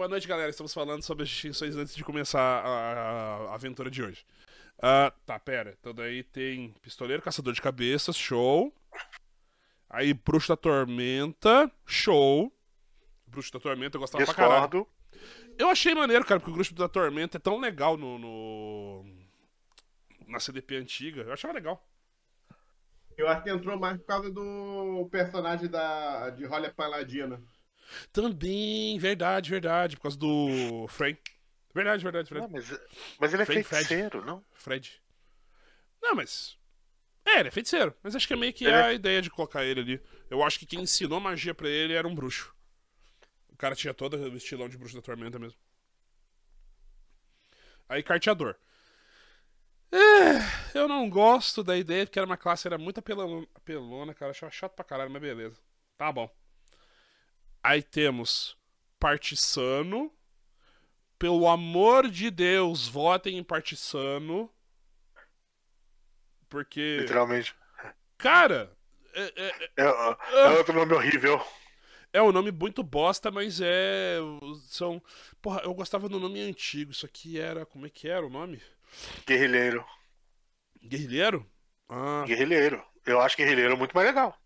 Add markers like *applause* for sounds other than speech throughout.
boa noite, galera. Estamos falando sobre as extinções antes de começar a, a aventura de hoje. Uh, tá, pera. Então daí tem Pistoleiro, Caçador de Cabeças, show. Aí Bruxo da Tormenta, show. Bruxo da Tormenta eu gostava Discordo. pra caralho. Eu achei maneiro, cara, porque o Bruxo da Tormenta é tão legal no, no... na CDP antiga. Eu achava legal. Eu acho que entrou mais por causa do personagem da, de Rolha Paladina. Também, verdade, verdade, por causa do Fred Verdade, verdade, Fred. Não, mas, mas ele é feiticeiro, Fred. não? Fred. Não, mas. É, ele é feiticeiro. Mas acho que é meio que a é- ideia de colocar ele ali. Eu acho que quem ensinou magia para ele era um bruxo. O cara tinha todo o estilão de bruxo da tormenta mesmo. Aí, carteador. É, eu não gosto da ideia, porque era uma classe, era muito apelona, apelona cara. Achava chato pra caralho, mas beleza. Tá bom. Aí temos Partissano. Pelo amor de Deus, votem em Partissano. Porque. Literalmente. Cara! É, é, é, é, é ah. outro nome horrível. É um nome muito bosta, mas é. São. Porra, eu gostava do nome antigo. Isso aqui era. Como é que era o nome? Guerrilheiro. Guerrilheiro? Ah. Guerrilheiro. Eu acho guerrilheiro muito mais legal.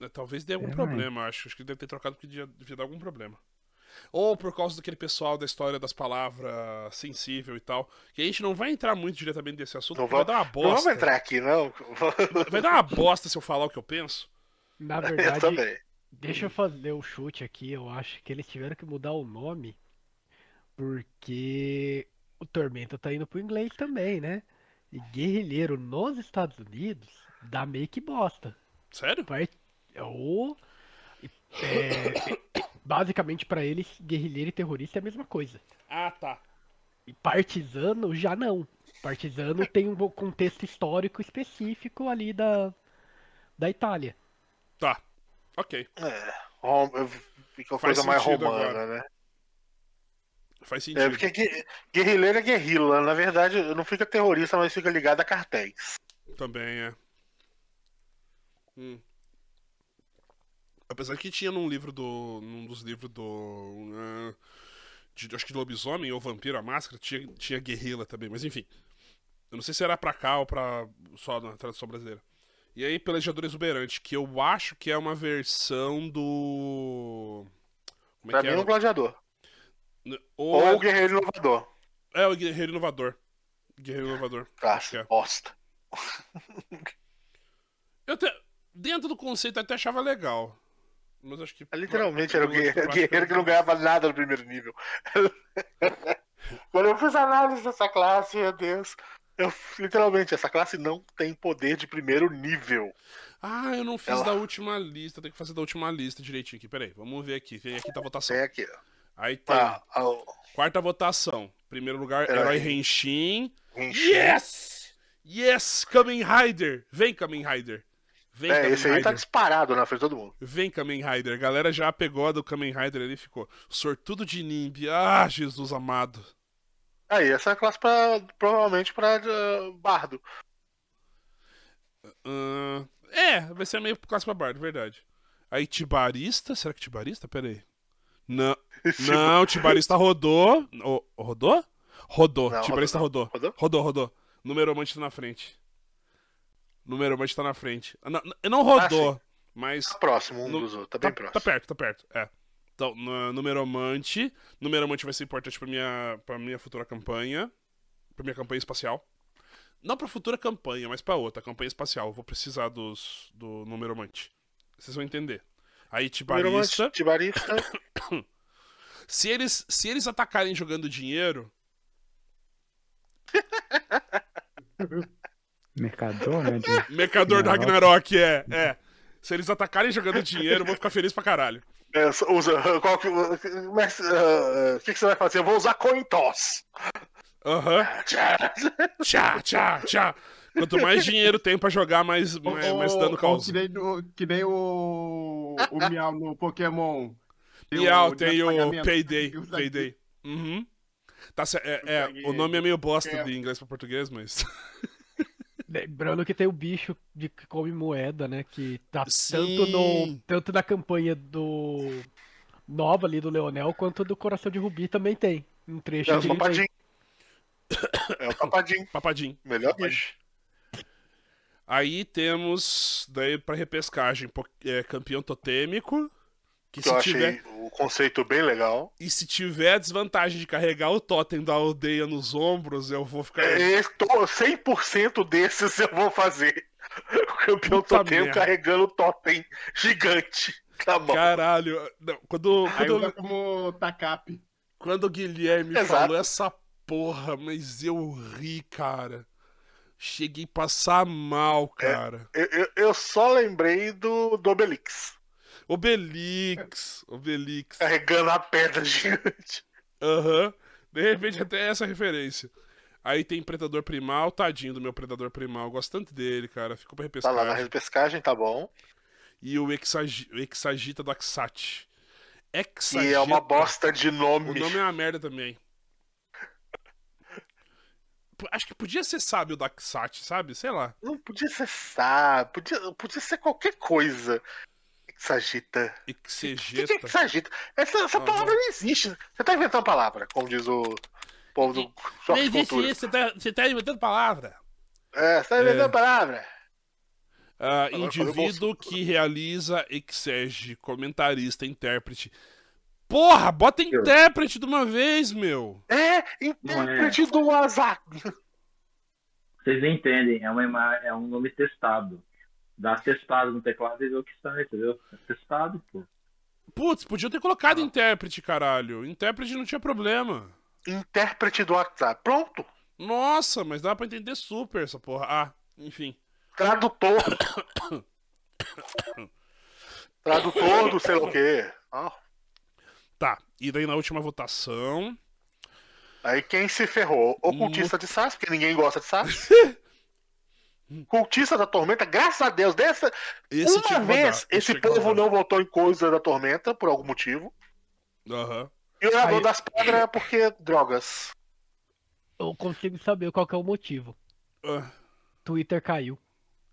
É, talvez dê algum é, problema, mãe. acho. Acho que deve ter trocado porque devia, devia dar algum problema. Ou por causa daquele pessoal da história das palavras sensível e tal. Que a gente não vai entrar muito diretamente nesse assunto, não vai dar uma bosta. Não vamos entrar aqui, não. *laughs* vai dar uma bosta se eu falar o que eu penso. Na *laughs* verdade, eu também. deixa eu fazer o um chute aqui. Eu acho que eles tiveram que mudar o nome. Porque o Tormenta tá indo pro inglês também, né? E guerrilheiro nos Estados Unidos dá meio que bosta. Sério? Ou. É, é *coughs* basicamente, para eles, guerrilheiro e terrorista é a mesma coisa. Ah, tá. E partisano já não. Partisano *laughs* tem um contexto histórico específico ali da, da Itália. Tá. Ok. É. Fica é uma Faz coisa mais romana, agora. né? Faz é, sentido. É porque guerrilheiro é guerrilla. Na verdade, não fica terrorista, mas fica ligado a cartéis. Também é. Hum. Apesar que tinha num livro do. num dos livros do. Uh, de, acho que de lobisomem ou vampiro a máscara, tinha, tinha guerrilla também, mas enfim. Eu não sei se era pra cá ou pra. só na tradução brasileira. E aí, Pelejador Exuberante, que eu acho que é uma versão do. Como é pra mim, Gladiador. Ou, ou é o Guerreiro Inovador. É, o Guerreiro Inovador. Guerreiro Inovador. acho que é. bosta. eu te... Dentro do conceito eu até achava legal. Mas acho que. É, literalmente era o guerreiro, guerreiro que não ganhava nada no primeiro nível. *laughs* Quando eu fiz análise dessa classe, meu Deus. Eu, literalmente, essa classe não tem poder de primeiro nível. Ah, eu não fiz Ela... da última lista, tem que fazer da última lista direitinho aqui. Peraí, vamos ver aqui. Vem aqui tá a votação. Vem aqui, ó. Aí tá. Ah, Quarta votação. Primeiro lugar, Pera Herói Henshin. Yes! Yes! Kamen Rider! Vem, Kamen Rider! Vem, é, esse aí tá disparado na frente de todo mundo. Vem, Kamen Rider. A galera já pegou a do Kamen Rider ali ficou. Sortudo de Nimbi. Ah, Jesus amado. Aí, essa é classe pra, provavelmente pra uh, Bardo. Uh, é, vai ser meio classe pra Bardo, verdade. Aí, Tibarista. Será que Tibarista? Pera aí. Não, *laughs* não Tibarista rodou. Oh, rodou? Rodou. Não, tibarista rodou. Rodou? Rodou, rodou. Numeromante tá na frente número, mas tá na frente. Não, não rodou, ah, mas. Tá próximo um no, dos outros, tá, tá bem tá, próximo. Tá perto, tá perto, é. Então, no, numeromante. Numeromante vai ser importante pra minha, pra minha futura campanha. Pra minha campanha espacial. Não pra futura campanha, mas pra outra, campanha espacial. vou precisar dos, do numeromante. Vocês vão entender. Aí, Tibarista. Tibarista. *coughs* se, eles, se eles atacarem jogando dinheiro. *laughs* Mercador, né? De... *laughs* Mercador do Ragnarok, é, é. Se eles atacarem jogando dinheiro, eu vou ficar feliz pra caralho. É, usa, qual que, é é, o uh, que, que você vai fazer? Eu vou usar CoinToss. Aham. Uhum. *laughs* Tchá, tchá, tchá. Quanto mais dinheiro tem pra jogar, mais, é, mais, mais dano causa. Que nem, o, que nem o, o Miau no Pokémon. Miau o, tem o Payday. Payday. Uhum. Tá, é, é, o nome é meio bosta de inglês pra português, mas. *laughs* Lembrando que tem o bicho de que come moeda, né? Que tá tanto, no, tanto na campanha do Nova ali do Leonel, quanto do Coração de Rubi também tem. Um trecho é de. Papadim. *coughs* É o Papadinho. Papadinho. Melhor bicho. Aí temos daí para repescagem é, campeão totêmico. Que, que se tiver. Achei o conceito bem legal. E se tiver a desvantagem de carregar o totem da aldeia nos ombros, eu vou ficar. É, estou 100% desses eu vou fazer. O campeão Puta totem merda. carregando o totem gigante. Tá bom. Caralho. Não, quando, quando, eu... como tacape. quando o Guilherme Exato. falou essa porra, mas eu ri, cara. Cheguei a passar mal, é, cara. É, eu, eu, só lembrei do, do Obelix. Obelix. Obelix. Carregando a pedra gigante. Aham. Uhum. De repente, até essa referência. Aí tem Predador Primal, tadinho do meu Predador Primal, gosto tanto dele, cara. Ficou pra repescar. Tá lá na repescagem, tá bom. E o Exagita, o Exagita do Axat. Exagita. E é uma bosta de nome. O nome é uma merda também. Acho que podia ser sábio do sabe? Sei lá. Não podia ser sábio, podia, podia ser qualquer coisa. Sagita. E que Que, que, é que sagita? Essa, essa ah, palavra não existe. Você tá inventando palavra, como diz o povo do Não existe isso, você tá, você tá, inventando palavra. É, você tá inventando é. palavra. Ah, indivíduo que realiza exege, comentarista, intérprete. Porra, bota intérprete de uma vez, meu! É, intérprete é. do WhatsApp. Vocês entendem, é, uma, é um nome testado. Dá testado no teclado e vê o que sai, entendeu? testado, pô. Putz, podia ter colocado ah. intérprete, caralho. Intérprete não tinha problema. Intérprete do WhatsApp. Pronto. Nossa, mas dá pra entender super essa porra. Ah, enfim. Tradutor. Tradutor do sei lá o quê. Ah. Tá, e daí na última votação. Aí quem se ferrou? Ocultista no... de SAS, porque ninguém gosta de SAS. *laughs* Cultista da Tormenta, graças a Deus, dessa esse uma tipo vez esse tipo povo não votou em coisa da Tormenta por algum motivo. Uhum. E o Orador Aí... das Pedras é porque drogas. Eu consigo saber qual é o motivo. Uh. Twitter caiu.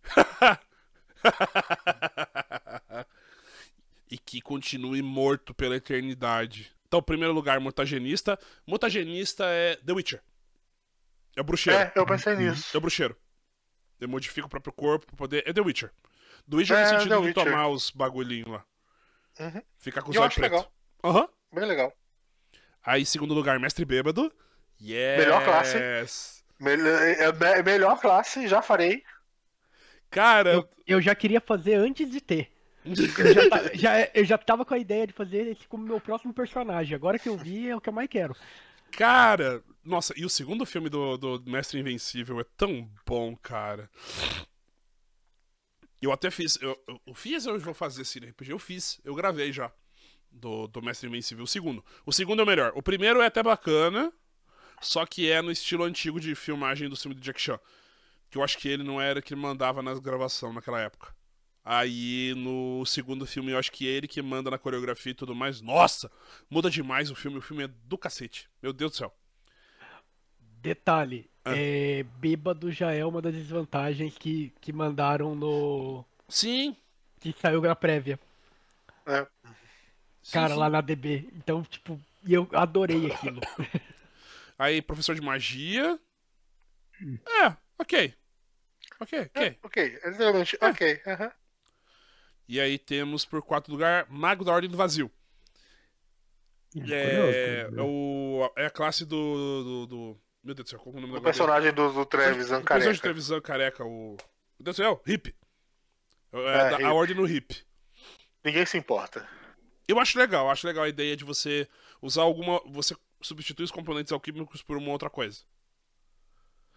*laughs* e que continue morto pela eternidade. Então, primeiro lugar, mutagenista. Mutagenista é The Witcher. É o bruxeiro. É, eu pensei uhum. nisso. É o bruxeiro. Ele modifica o próprio corpo pra poder. É The Witcher. The Witcher é, no sentido The de Witcher. tomar os bagulhinhos lá. Uhum. Ficar com os olhos pretos. Aham. Uhum. Bem legal. Aí, segundo lugar, Mestre Bêbado. Yes. Melhor classe. Mel é é melhor classe, já farei. Cara. Eu, eu, já queria fazer antes de ter. Eu já, *laughs* já, é, eu já tava com a ideia de fazer esse como meu próximo personagem. Agora que eu vi, é o que eu mais quero. Cara, nossa, e o segundo filme do, do Mestre Invencível é tão bom, cara. Eu até fiz. Eu, eu fiz eu vou fazer esse RPG? Eu fiz, eu gravei já. Do, do Mestre Invencível, o segundo. O segundo é o melhor. O primeiro é até bacana, só que é no estilo antigo de filmagem do filme do Jack Chan. Que eu acho que ele não era que mandava na gravação naquela época. Aí no segundo filme eu acho que é ele que manda na coreografia e tudo mais. Nossa, muda demais o filme. O filme é do cacete. Meu Deus do céu. Detalhe, ah. é, bêbado já é uma das desvantagens que, que mandaram no. Sim. Que saiu na prévia. É. Cara, sim. lá na DB. Então, tipo, e eu adorei aquilo. *laughs* Aí, professor de magia. Hum. É, ok. Ok, ok. É, ok, exatamente, é. ok. Uh -huh. E aí temos por quarto lugar Mago da Ordem do Vazio. É, é, é o, é a classe do, do, do, Meu Deus do céu, como é o nome o personagem do, do Trevisan Careca. O personagem do Trevisan Careca, o. Meu Deus do céu, é Hip. É, hip. a ordem no Hip. Ninguém se importa. Eu acho legal, acho legal a ideia de você usar alguma. Você substituir os componentes alquímicos por uma outra coisa.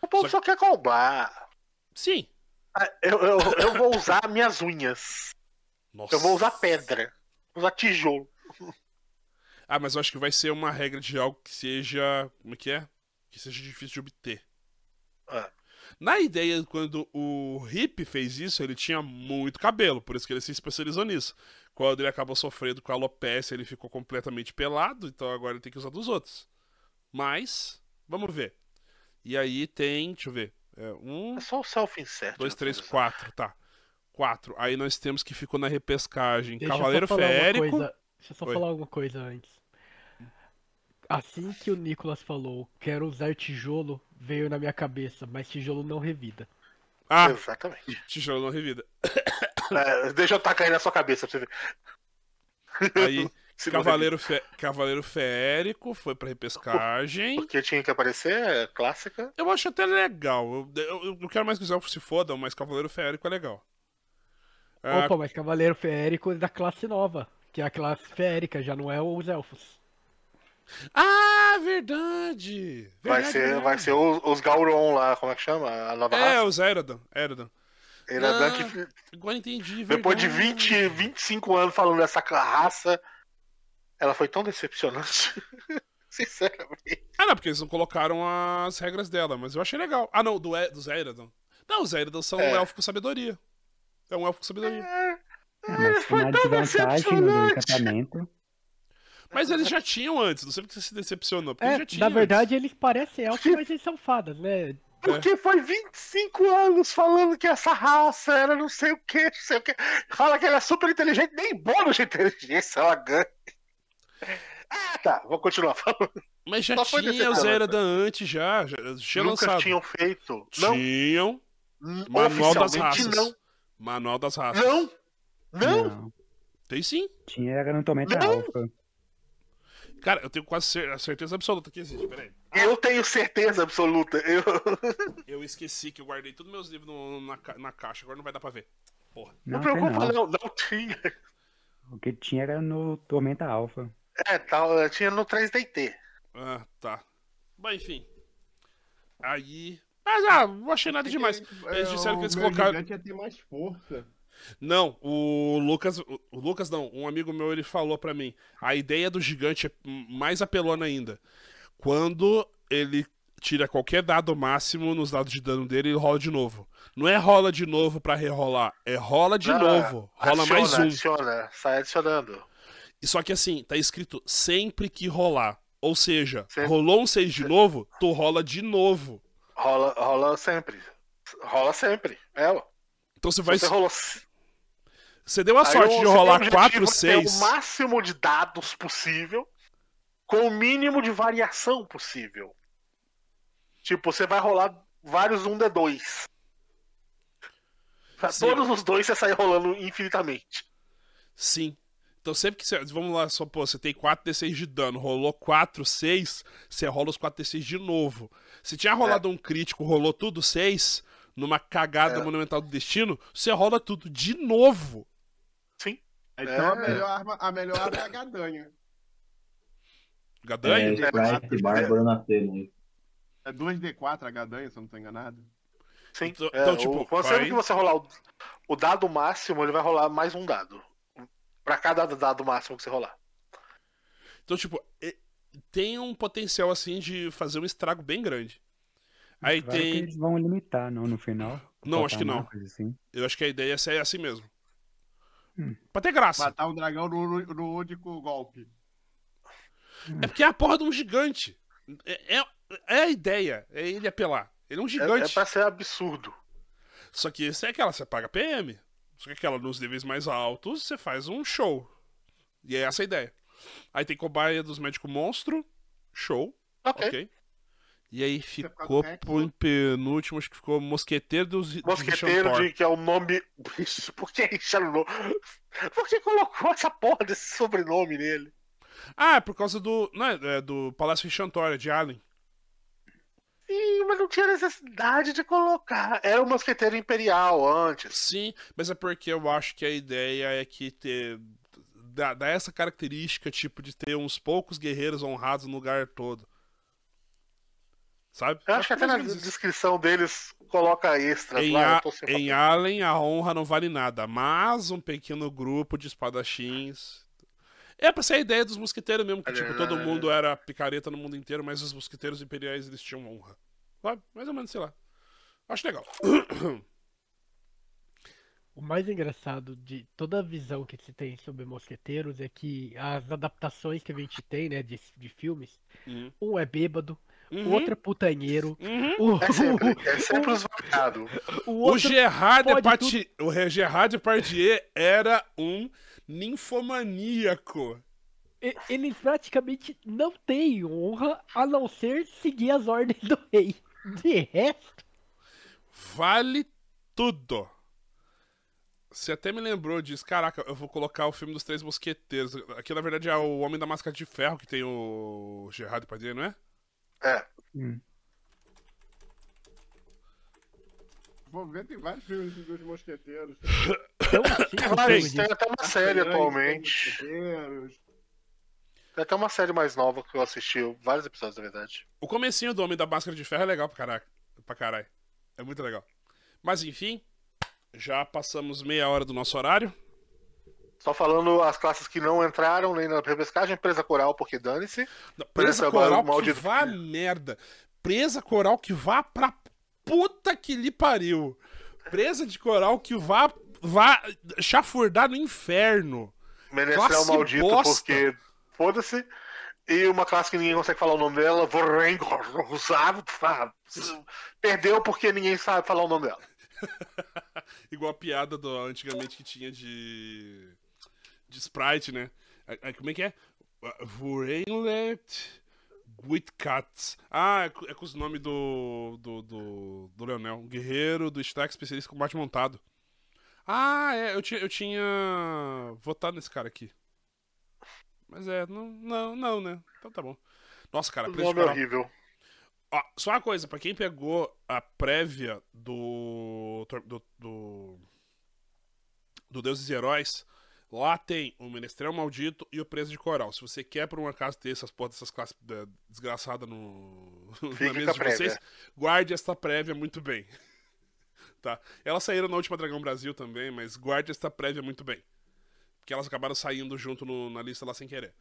O povo só, que... só quer roubar. Sim. Ah, eu, eu, eu vou usar minhas unhas. Nossa. Então, eu vou usar pedra. Vou usar tijolo. *laughs* Ah, mas eu acho que vai ser uma regra de algo que seja. Como é que é? Que seja difícil de obter. Ah. Na ideia, quando o Hip fez isso, ele tinha muito cabelo, por isso que ele se especializou nisso. Quando ele acabou sofrendo com a alopecia, ele ficou completamente pelado, então agora ele tem que usar dos outros. Mas, vamos ver. E aí tem, deixa eu ver. É um. É só o selfie insert. Dois, né, três, quatro, tá quatro. Aí nós temos que ficou na repescagem Deixa Cavaleiro Férico. Deixa eu só Oi. falar alguma coisa antes. Assim que o Nicolas falou, quero usar tijolo, veio na minha cabeça, mas tijolo não revida. Ah, exatamente. Tijolo não revida. *coughs* É, deixa eu tacar aí na sua cabeça pra você ver. Aí, *laughs* Cavaleiro, Fe... Cavaleiro Férico foi pra repescagem. Porque tinha que aparecer, é clássica. Eu acho até legal. Eu, eu, eu quero mais que o Zelfo se fodam, mas Cavaleiro Férico é legal. É... Opa, mas Cavaleiro férico é da classe nova, que é a classe férica já não é os elfos. Ah, verdade! verdade vai ser, Vai ser os, os, Gauron lá, como é que chama? A nova é, raça? os Eredan. Eredan. Eredan ah, que. Agora entendi, verdade. Depois de 20, 25 anos falando dessa raça, ela foi tão decepcionante. *laughs* Sinceramente. Ah, não, porque eles não colocaram as regras dela, mas eu achei legal. Ah, não, do, dos Eredan. Não, os Eredan são é. um com sabedoria. É um elfo com sabedoria. É, é, mas é, foi tão decepcionante. Mas eles já tinham antes, não sei porque você se decepcionou. Porque é, já tinham na verdade, antes. eles parecem elfos, mas eles são fadas, né? É. *laughs* Porque é. foi 25 anos falando que essa raça era não sei o que, não sei o que. Fala que ela é super inteligente, nem bônus de inteligência, ela ganha. Ah, tá, vou continuar falando. Mas já Só tinha o da antes, já. já tinha Nunca lançado. tinham feito. Não. Tinham. Manual das raças. Não. Manual das raças. Não! Não! não. Tem sim. Tinha era no Tometa Alpha. Cara, eu tenho quase certeza absoluta que existe, peraí. Eu tenho certeza absoluta. Eu, *laughs* eu esqueci que eu guardei todos meus livros no, na, na, caixa, agora não vai dar pra ver. Porra. Não, não preocupa, não. não, não tinha. O que tinha era no Tormenta Alpha. É, tal, tinha no 3DT. Ah, tá. Bom, enfim. Aí mas ah, não achei nada é demais. É, eles é, disseram que eles colocaram. O gigante ia ter mais força. Não, o Lucas. O Lucas não, um amigo meu ele falou para mim. A ideia do gigante é mais apelona ainda. Quando ele tira qualquer dado máximo nos dados de dano dele e rola de novo. Não é rola de novo para rerolar, é rola de ah, novo. Rola adiciona, mais um. Adiciona, sai adicionando. E só que assim, tá escrito sempre que rolar. Ou seja, sempre. rolou um 6 de novo, tu rola de novo. Rola, rola sempre. Rola sempre. Ela. Então você vai. Você, rolou... você deu a Aí sorte de rolar 4, 6. o máximo de dados possível com o mínimo de variação possível. Tipo, você vai rolar vários 1D2. Pra todos os dois você sair rolando infinitamente. Sim. Então sempre que você. Vamos lá, só, pô, você tem 4d6 de dano, rolou 4, 6, você rola os 4d6 de novo. Se tinha rolado é. um crítico, rolou tudo 6, numa cagada é. monumental do destino, você rola tudo de novo. Sim. Então é. é a melhor arma, a melhor arma é a gadanha. Gadanha? É, é Sprite, é Bárbara na telha. Né? É 2d4 a gadanha, se eu não tô enganado. Sim. Então, então tipo, o, sempre que você rolar o, o dado máximo, ele vai rolar mais um dado para cada dado máximo que você rolar. Então, tipo, tem um potencial assim de fazer um estrago bem grande. Aí claro tem. eles vão limitar, não, no final. Não, acho que não. Assim. Eu acho que a ideia é ser assim mesmo. Hum. Pra ter graça. Matar um dragão no, no único golpe. É porque é a porra de um gigante. É, é, é, a ideia. É ele apelar. Ele é um gigante. É, é pra ser absurdo. Só que isso é aquela, você paga PM. Só que aquela nos níveis mais altos, você faz um show. E é essa a ideia. Aí tem cobaia dos médicos monstro, show. Ok. okay. E aí é ficou por em né? penúltimo, acho que ficou Mosqueteiro dos Mosqueteiro, de, que é o nome. *laughs* Por que deixaram Por que colocou essa porra desse sobrenome nele? Ah, é por causa do. Não, é, é do Palácio de de Allen. Sim, mas não tinha necessidade de colocar. Era o mosqueteiro imperial antes. Sim, mas é porque eu acho que a ideia é que ter. Dá, dá essa característica, tipo, de ter uns poucos guerreiros honrados no lugar todo. Sabe? Eu acho, acho que até na existe. descrição deles coloca extra. Em, lá, a, em Allen, a honra não vale nada, mas um pequeno grupo de espadachins é pra ser a ideia dos mosquiteiros mesmo, que tipo, todo é. mundo era picareta no mundo inteiro, mas os mosquiteiros imperiais eles tinham honra. Sabe? Mais ou menos, sei lá. Acho legal. O mais engraçado de toda a visão que se tem sobre mosqueteiros é que as adaptações que a gente tem, né, de, de filmes, uhum. um é bêbado, Uhum. Outro é putanheiro. Uhum. O, é sempre, é sempre os variados. O, o, Gerard de o Gerard Depardieu era um ninfomaníaco. Ele praticamente não tem honra a não ser seguir as ordens do rei. De resto. Vale tudo. Você até me lembrou disso. Caraca, eu vou colocar o filme dos Três Mosqueteiros. Aqui, na verdade, é o Homem da Máscara de Ferro que tem o Gerard Depardieu, não é? É. Hum. Vou tem vários filmes dos Mosqueteiros. Então, *coughs* tem, tem vários, tem até uma série atualmente. Tem até uma série mais nova que eu assisti, vários episódios, na verdade. O comecinho do Homem da Máscara de Ferro é legal pra caraca. Pra caralho. É muito legal. Mas enfim, já passamos meia hora do nosso horário. Só falando as classes que não entraram nem na repescagem, presa coral, porque dane-se. Presa, presa é coral maldito... que vá merda. Presa coral que vá pra puta que lhe pariu. Presa de coral que vá, vá chafurdar no inferno. Menestrel classe maldito, bosta. porque foda-se. E uma classe que ninguém consegue falar o nome dela, perdeu porque ninguém sabe falar o nome dela. *laughs* Igual a piada do, antigamente que tinha de de sprite, né? É, é, como é que é? Ah, Vurenlet with Cats. Ah, é, é com os nomes do, do, do, do Leonel. Guerreiro do Stack, especialista em combate montado. Ah, é, eu tinha, eu tinha votado nesse cara aqui. Mas é, não, não, não, né? Então tá bom. Nossa, cara, preço nome é horrível. Ó, só uma coisa, pra quem pegou a prévia do. do. do, do Deuses e Heróis, Lá tem o Menestrel Maldito e o Preso de Coral. Se você quer, por um acaso, ter essas portas, essas classes desgraçadas no... *laughs* na mesa de vocês, guarde esta prévia muito bem. *laughs* tá? Elas saíram na última Dragão Brasil também, mas guarde esta prévia muito bem. Porque elas acabaram saindo junto no, na lista lá sem querer.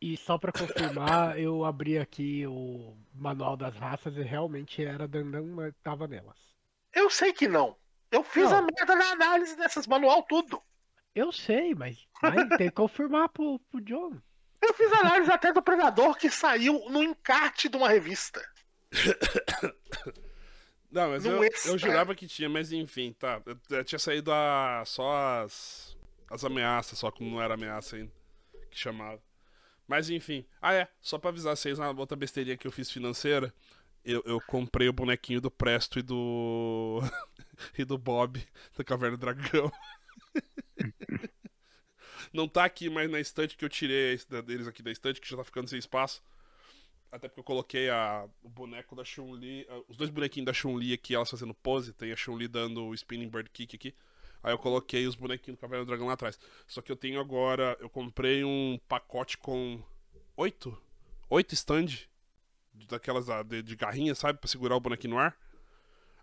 E só para confirmar, *laughs* eu abri aqui o Manual das Raças e realmente era Dandan, mas tava nelas. Eu sei que não. Eu fiz não. a merda na análise dessas manual tudo. Eu sei, mas, *laughs* tem que confirmar pro, pro John. Eu fiz análise até do Predador que saiu no encarte de uma revista. *coughs* Não, mas eu, eu, jurava que tinha, mas enfim, tá. Eu, eu tinha saído a, só as, as ameaças, só como não era ameaça ainda, que chamava. Mas enfim. Ah, é. Só pra avisar vocês, na outra besteirinha que eu fiz financeira, eu, eu comprei o bonequinho do Presto e do. *laughs* e do Bob, da Caverna do Dragão. *laughs* Não tá aqui mais na estante que eu tirei deles aqui da estante, que já tá ficando sem espaço. Até porque eu coloquei a, o boneco da Chun-Li, os dois bonequinhos da Chun-Li aqui, elas fazendo pose, tem a Chun-Li dando o spinning bird kick aqui. Aí eu coloquei os bonequinhos do Cavaleiro do Dragão lá atrás. Só que eu tenho agora, eu comprei um pacote com oito, oito stand daquelas ah, de, de garrinha, sabe, para segurar o bonequinho no ar.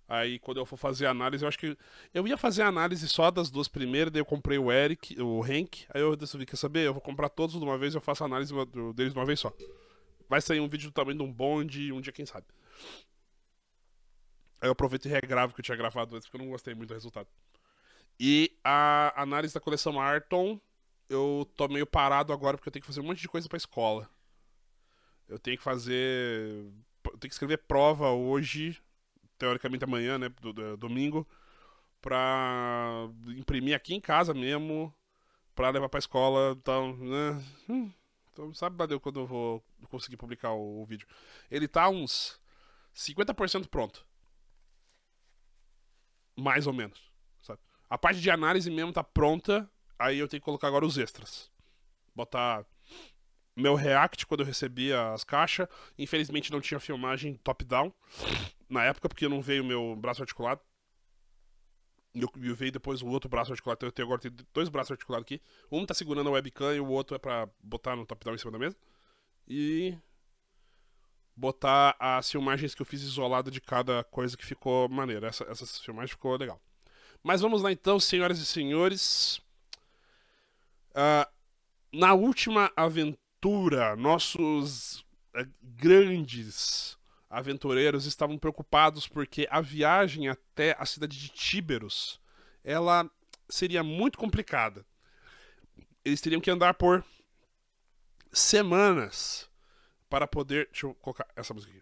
Aí quando eu for fazer análise, eu acho que. Eu ia fazer análise só das duas primeiras, daí eu comprei o Eric, o Henk. Aí eu decidi, quer saber? Eu vou comprar todos de uma vez eu faço análise deles de uma vez só. Vai sair um vídeo do tamanho de um bonde um dia, quem sabe. Aí eu aproveito e regravo que eu tinha gravado antes, porque eu não gostei muito do resultado. E a análise da coleção Arton, eu tô meio parado agora, porque eu tenho que fazer um monte de coisa pra escola. Eu tenho que fazer. Eu tenho que escrever prova hoje teoricamente amanhã, né? Do, do, domingo, pra imprimir aqui em casa mesmo, pra levar pra escola né? Hum, então, sabe, Badeu, quando eu vou conseguir publicar o, o vídeo? Ele tá uns 50% pronto. Mais ou menos. Sabe? A parte de análise mesmo tá pronta, aí eu tenho que colocar agora os extras. Botar meu React quando eu recebi as caixas. Infelizmente não tinha filmagem top-down na época, porque não veio meu braço articulado. E eu, eu veio depois o outro braço articulado. Então eu tenho, agora tenho dois braços articulados aqui. Um tá segurando a webcam e o outro é pra botar no top-down em cima da mesa. E botar as filmagens que eu fiz isolado de cada coisa que ficou maneira. Essa, essas filmagens ficou legal. Mas vamos lá então, senhoras e senhores. Uh, na última aventura nossos eh, grandes aventureiros estavam preocupados porque a viagem até a cidade de Tíberos ela seria muito complicada. Eles teriam que andar por semanas para poder. Deixa eu colocar essa música aqui.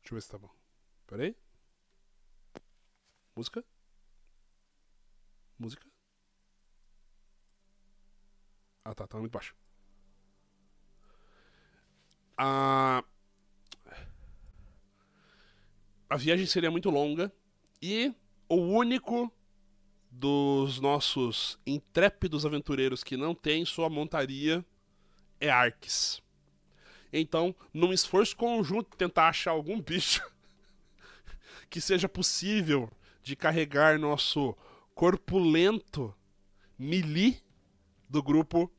Deixa eu ver se tá bom. Peraí. Música. Música. Ah tá, tá muito baixo a a viagem seria muito longa e o único dos nossos intrépidos aventureiros que não tem sua montaria é Arques. Então, num esforço conjunto, tentar achar algum bicho *laughs* que seja possível de carregar nosso corpulento melee do grupo.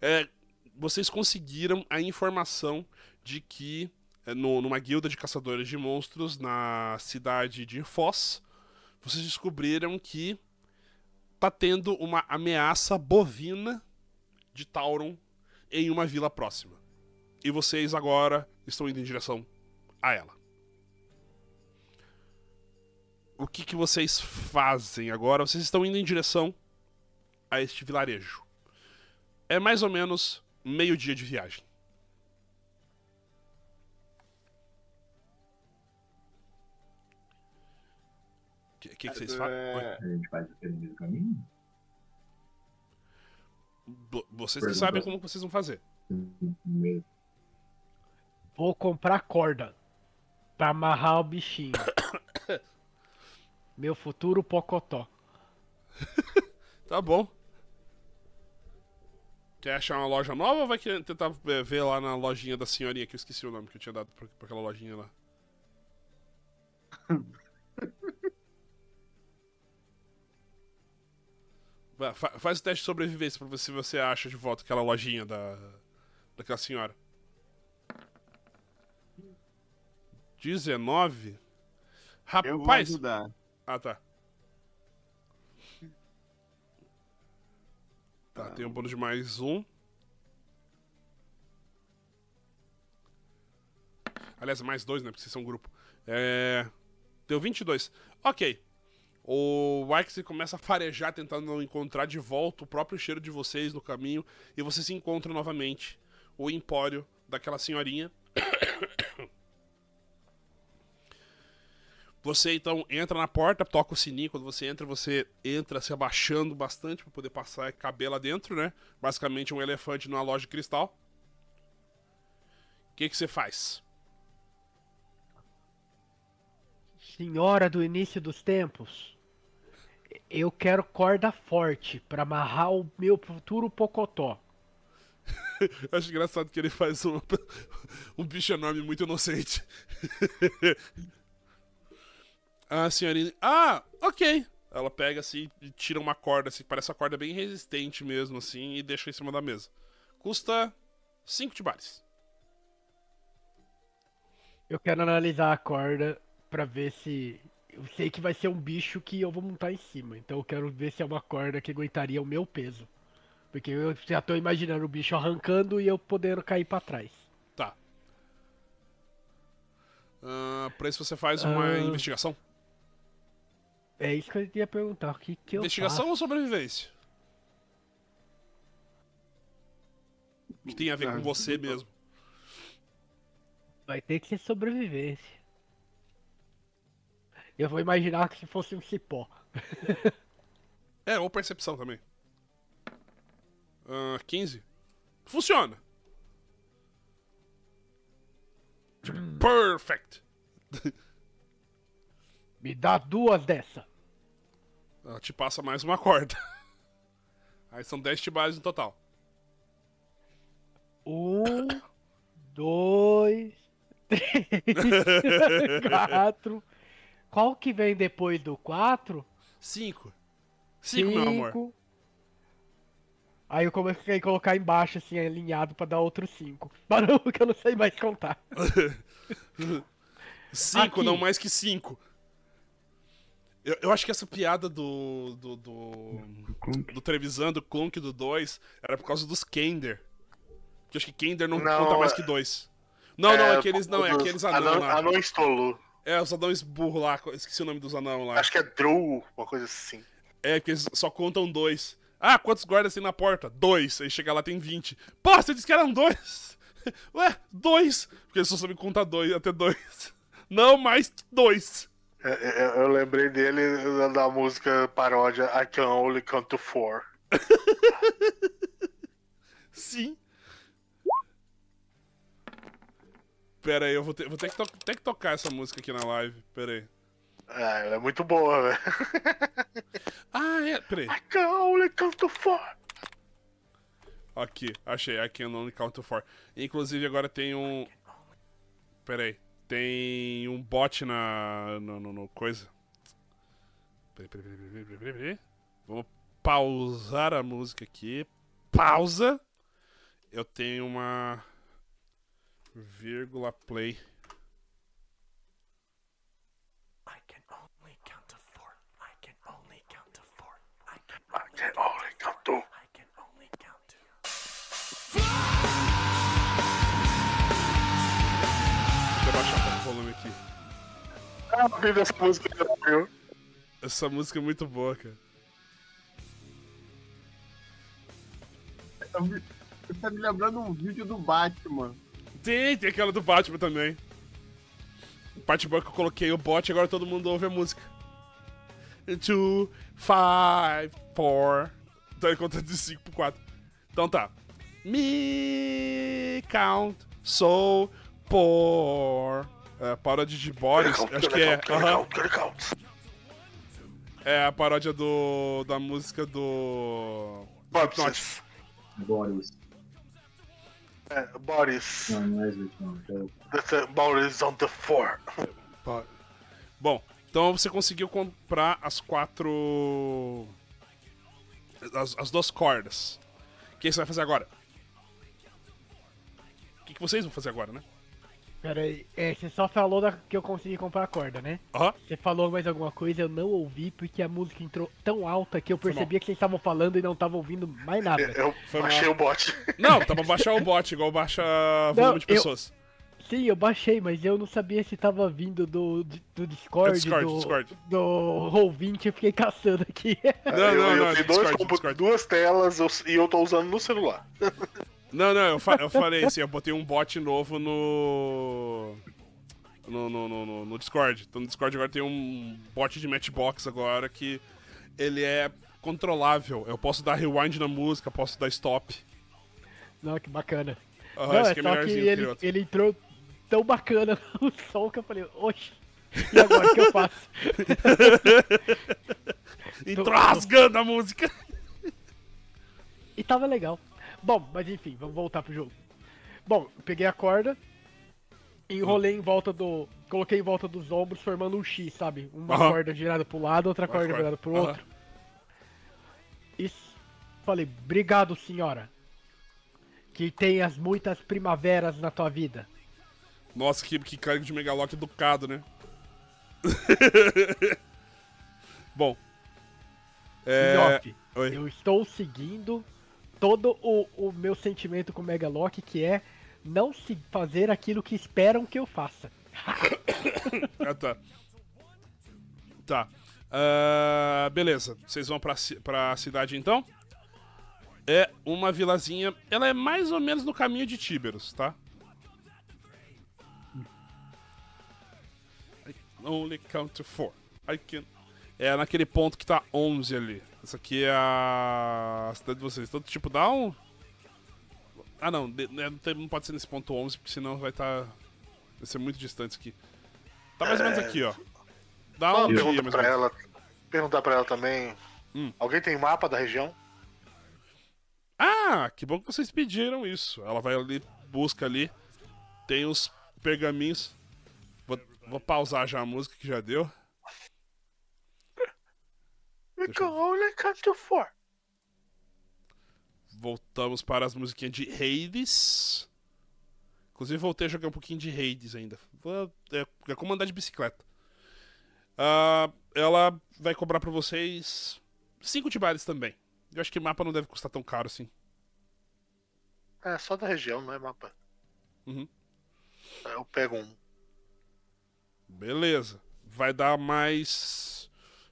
É, vocês conseguiram a informação de que eh, no, numa guilda de caçadores de monstros na cidade de Foz, vocês descobriram que tá tendo uma ameaça bovina de Tauron em uma vila próxima. E vocês agora estão indo em direção a ela. O que, que vocês fazem agora? Vocês estão indo em direção a este vilarejo. É mais ou menos meio dia de viagem. O que, que, que, vocês falam? É... A gente faz aquele mesmo caminho? Vocês que sabem como vocês vão fazer. Vou comprar corda pra amarrar o bichinho. *coughs* Meu futuro pocotó. tá bom. Quer achar uma loja nova ou vai tentar ver lá na lojinha da senhorinha que eu esqueci o nome que eu tinha dado pra, pra aquela lojinha lá? *laughs* vai, faz o teste de sobrevivência pra ver se você acha de volta aquela lojinha da. daquela senhora. 19? Rapaz! Eu vou ajudar. Ah, tá. Tá, é. tem um bônus de mais um. Aliás, mais dois, né? Porque vocês são um grupo. É... Deu 22. Ok. O Wixie começa a farejar, tentando encontrar de volta o próprio cheiro de vocês no caminho. E vocês se encontram novamente. O empório daquela senhorinha. Você então entra na porta, toca o sininho. Quando você entra, você entra se abaixando bastante para poder passar cabelo lá dentro, né? Basicamente um elefante numa loja de cristal. O que, que você faz? Senhora do início dos tempos, eu quero corda forte para amarrar o meu futuro pocotó. *laughs* Acho engraçado que ele faz um, *laughs* um bicho enorme muito inocente. *laughs* A senhorinha. Ah, ok. Ela pega assim e tira uma corda, assim, parece uma corda bem resistente mesmo, assim, e deixa em cima da mesa. Custa 5 tibares. Eu quero analisar a corda para ver se. Eu sei que vai ser um bicho que eu vou montar em cima. Então eu quero ver se é uma corda que aguentaria o meu peso. Porque eu já tô imaginando o bicho arrancando e eu podendo cair para trás. Tá. Uh, pra isso você faz uma uh... investigação? É isso que eu ia perguntar. O que, que eu Investigação faço? ou sobrevivência? Que tem a ver com ah, você mesmo. Vai ter que ser sobrevivência. Eu vou imaginar que se fosse um cipó. *laughs* é, ou percepção também. Uh, ah, 15. Funciona! Tipo, perfect! *laughs* Me dá duas dessa. Ela te passa mais uma corda. *laughs* Aí são 10 tibares no total. Um, dois, *laughs* três, *laughs* quatro. Qual que vem depois do quatro? Cinco. Cinco, Cinco. meu amor. Aí eu comecei a colocar embaixo, assim, alinhado para dar outros cinco. Barulho que eu não sei mais contar. cinco, não mais que cinco. Eu, eu, acho que essa piada do. do. do, do Trevisan, do Clunk do 2, era por causa dos Kender. Porque acho que Kender não, não conta mais é. que dois. Não, é, não, aqueles não, é aqueles é é anão. Anão, lá. anão estolou. É, os anões burro lá, esqueci o nome dos anãos lá. Acho que é Drew, uma coisa assim. É, porque eles só contam dois. Ah, quantos guardas tem na porta? Dois. Aí chega lá tem vinte. Pô, você disse que eram dois! *laughs* Ué, dois! Porque eles só sabem contar dois, até dois. *laughs* Não mais dois. É, é, é, eu lembrei dele da música paródia I Can Only Count to Four. *laughs* Sim. Pera aí, eu vou ter, vou ter, que, to ter que tocar essa música aqui na live. Pera aí. Ah, ela é muito boa, velho. *laughs* ah, é. Pera aí. I can only count to four. Aqui, achei. I can only count to four. Inclusive, agora tem um. Pera aí. Tem um bot na. no, no, no coisa. Peraí, Vamos pausar a música aqui. Pausa! Eu tenho uma. vírgula play. I can only count to four. I can only count to four. I can only count to four. volume aqui. Ah, ouvindo essa música viu? Essa música é muito boa, cara. Você tá me lembrando um vídeo do Batman. Tem, tem aquela do Batman também. Parte boa que eu coloquei o bot, agora todo mundo ouve a música. 2, 5, 4. Tá ele conta de 5 pro 4. Então tá. Me count so poor é, paródia de Boris. acho que é. Out, É a paródia do. da música do. Boris. Boris. É, Boris. Não, não é isso, é Boris on the floor. Bom, então você conseguiu comprar as quatro. As, as duas cordas. O que você vai fazer agora? O que, que vocês vão fazer agora, né? Peraí, é, você só falou da, que eu consegui comprar a corda, né? Uhum. Você falou mais alguma coisa, eu não ouvi, porque a música entrou tão alta que eu percebia que vocês estavam falando e não estavam ouvindo mais nada. *laughs* Eu, baixei o bot. Não, tava baixar o bot, igual baixa volume não, de pessoas. Eu, sim, eu baixei, mas eu não sabia se tava vindo do, do Discord, é Discord, do, Discord. do ouvinte, eu fiquei caçando aqui. Não, não, eu, não, eu não, tenho Discord, dois, Discord. duas telas e eu tô usando no celular. *laughs* Não, não, eu, fa eu falei assim, eu botei um bot novo no... No, no, no, no, Discord. Então no Discord agora tem um bot de Matchbox agora que ele é controlável. Eu posso dar rewind na música, posso dar stop. Não, que bacana. Uhum, Não, é, é só que ele, ele entrou tão bacana *laughs* no som que eu falei, oxe, e agora que eu faço? *laughs* entrou rasgando a música. E tava legal. Bom, mas enfim, vamos voltar pro jogo. Bom, peguei a corda, enrolei em volta do. Coloquei em volta dos ombros, formando um X, sabe? Uma uhum. corda girada pro lado, outra corda, corda girada pro uhum. outro. isso falei, obrigado senhora. Que tenhas muitas primaveras na tua vida. Nossa, que, que cara de Megalock educado, né? *laughs* Bom. É... Oi. eu estou seguindo todo o, o meu sentimento com o Megalock, que é não se fazer aquilo que esperam que eu faça. *coughs* ah, tá. Tá. Uh, beleza. Vocês vão pra, pra cidade então? É uma vilazinha. Ela é mais ou menos no caminho de Tíberos, tá? only count to four. I can... É naquele ponto que tá 11 ali. Essa aqui é a cidade de vocês. Então, tipo, dá um... Ah, não. É, não pode ser nesse ponto 11, porque senão vai estar... Tá... Vai ser muito distante aqui. Tá mais ou menos é. aqui, ó. Dá uma pergunta dia, pra ela. Perguntar pra ela também. Hum. Alguém tem mapa da região? Ah, que bom que vocês pediram isso. Ela vai ali, busca ali. Tem os pergaminhos. Vou, vou pausar já a música que já deu can only count to four. Voltamos para as musiquinhas de Hades. Inclusive voltei a jogar um pouquinho de Hades ainda. É, é como andar de bicicleta. Uh, ela vai cobrar para vocês cinco tibares também. Eu acho que mapa não deve custar tão caro assim. É só da região, não é mapa. Uhum. Eu pego um. Beleza. Vai dar mais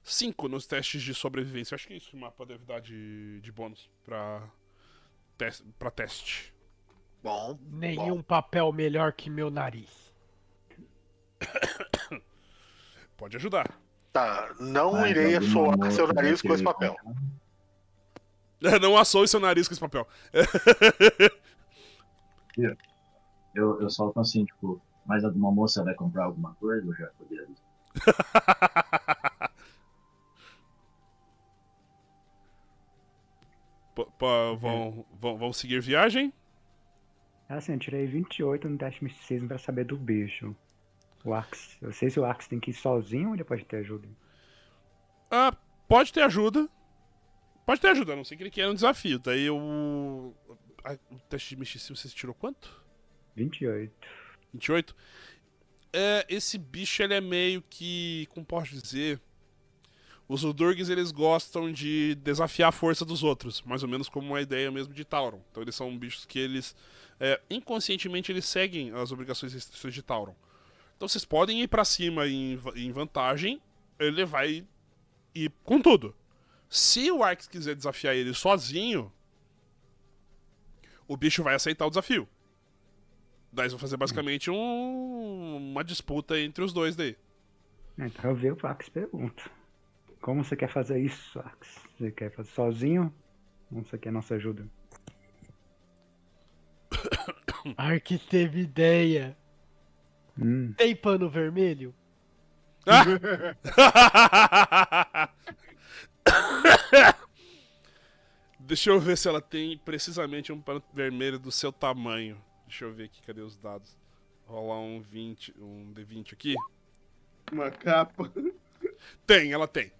5 nos testes de sobrevivência. Acho que é isso o mapa deve dar de, de bônus pra, te pra teste. Bom. Nenhum bom. papel melhor que meu nariz. *coughs* Pode ajudar. Tá, não Ai, irei assoar seu é nariz com esse papel. Né? *laughs* Não assoe seu nariz com esse papel. *laughs* eu, eu solto assim, tipo, mas a de uma moça vai comprar alguma coisa? Eu já poderia. *laughs* vão, vão, vão seguir viagem? É assim, eu tirei 28 no teste de misticismo pra saber do bicho. O Axe. Eu sei se o Axe tem que ir sozinho ou ele pode ter ajuda. Ah, pode ter ajuda. Pode ter ajuda, a não ser que ele queira um desafio. Daí o. O teste de misticismo você tirou quanto? 28. 28? É, esse bicho ele é meio que. Como posso dizer? Os Udurgs, eles gostam de desafiar a força dos outros, mais ou menos como uma ideia mesmo de Tauron. Então eles são bichos que eles, é, inconscientemente, eles seguem as obrigações e restrições de Tauron. Então vocês podem ir para cima em, em, vantagem, ele vai ir com tudo. Se o Arx quiser desafiar ele sozinho, o bicho vai aceitar o desafio. Daí vão fazer basicamente um, uma disputa entre os dois daí. Então eu vi o Pax pergunta. Como você quer fazer isso, Ax? Você quer fazer sozinho? Ou você quer nossa ajuda? *coughs* Arx teve ideia. Hum. Tem pano vermelho? *coughs* Deixa eu ver se ela tem precisamente um pano vermelho do seu tamanho. Deixa eu ver aqui, cadê os dados? Rolar um 20, um D20 aqui. Uma capa. Tem, ela tem.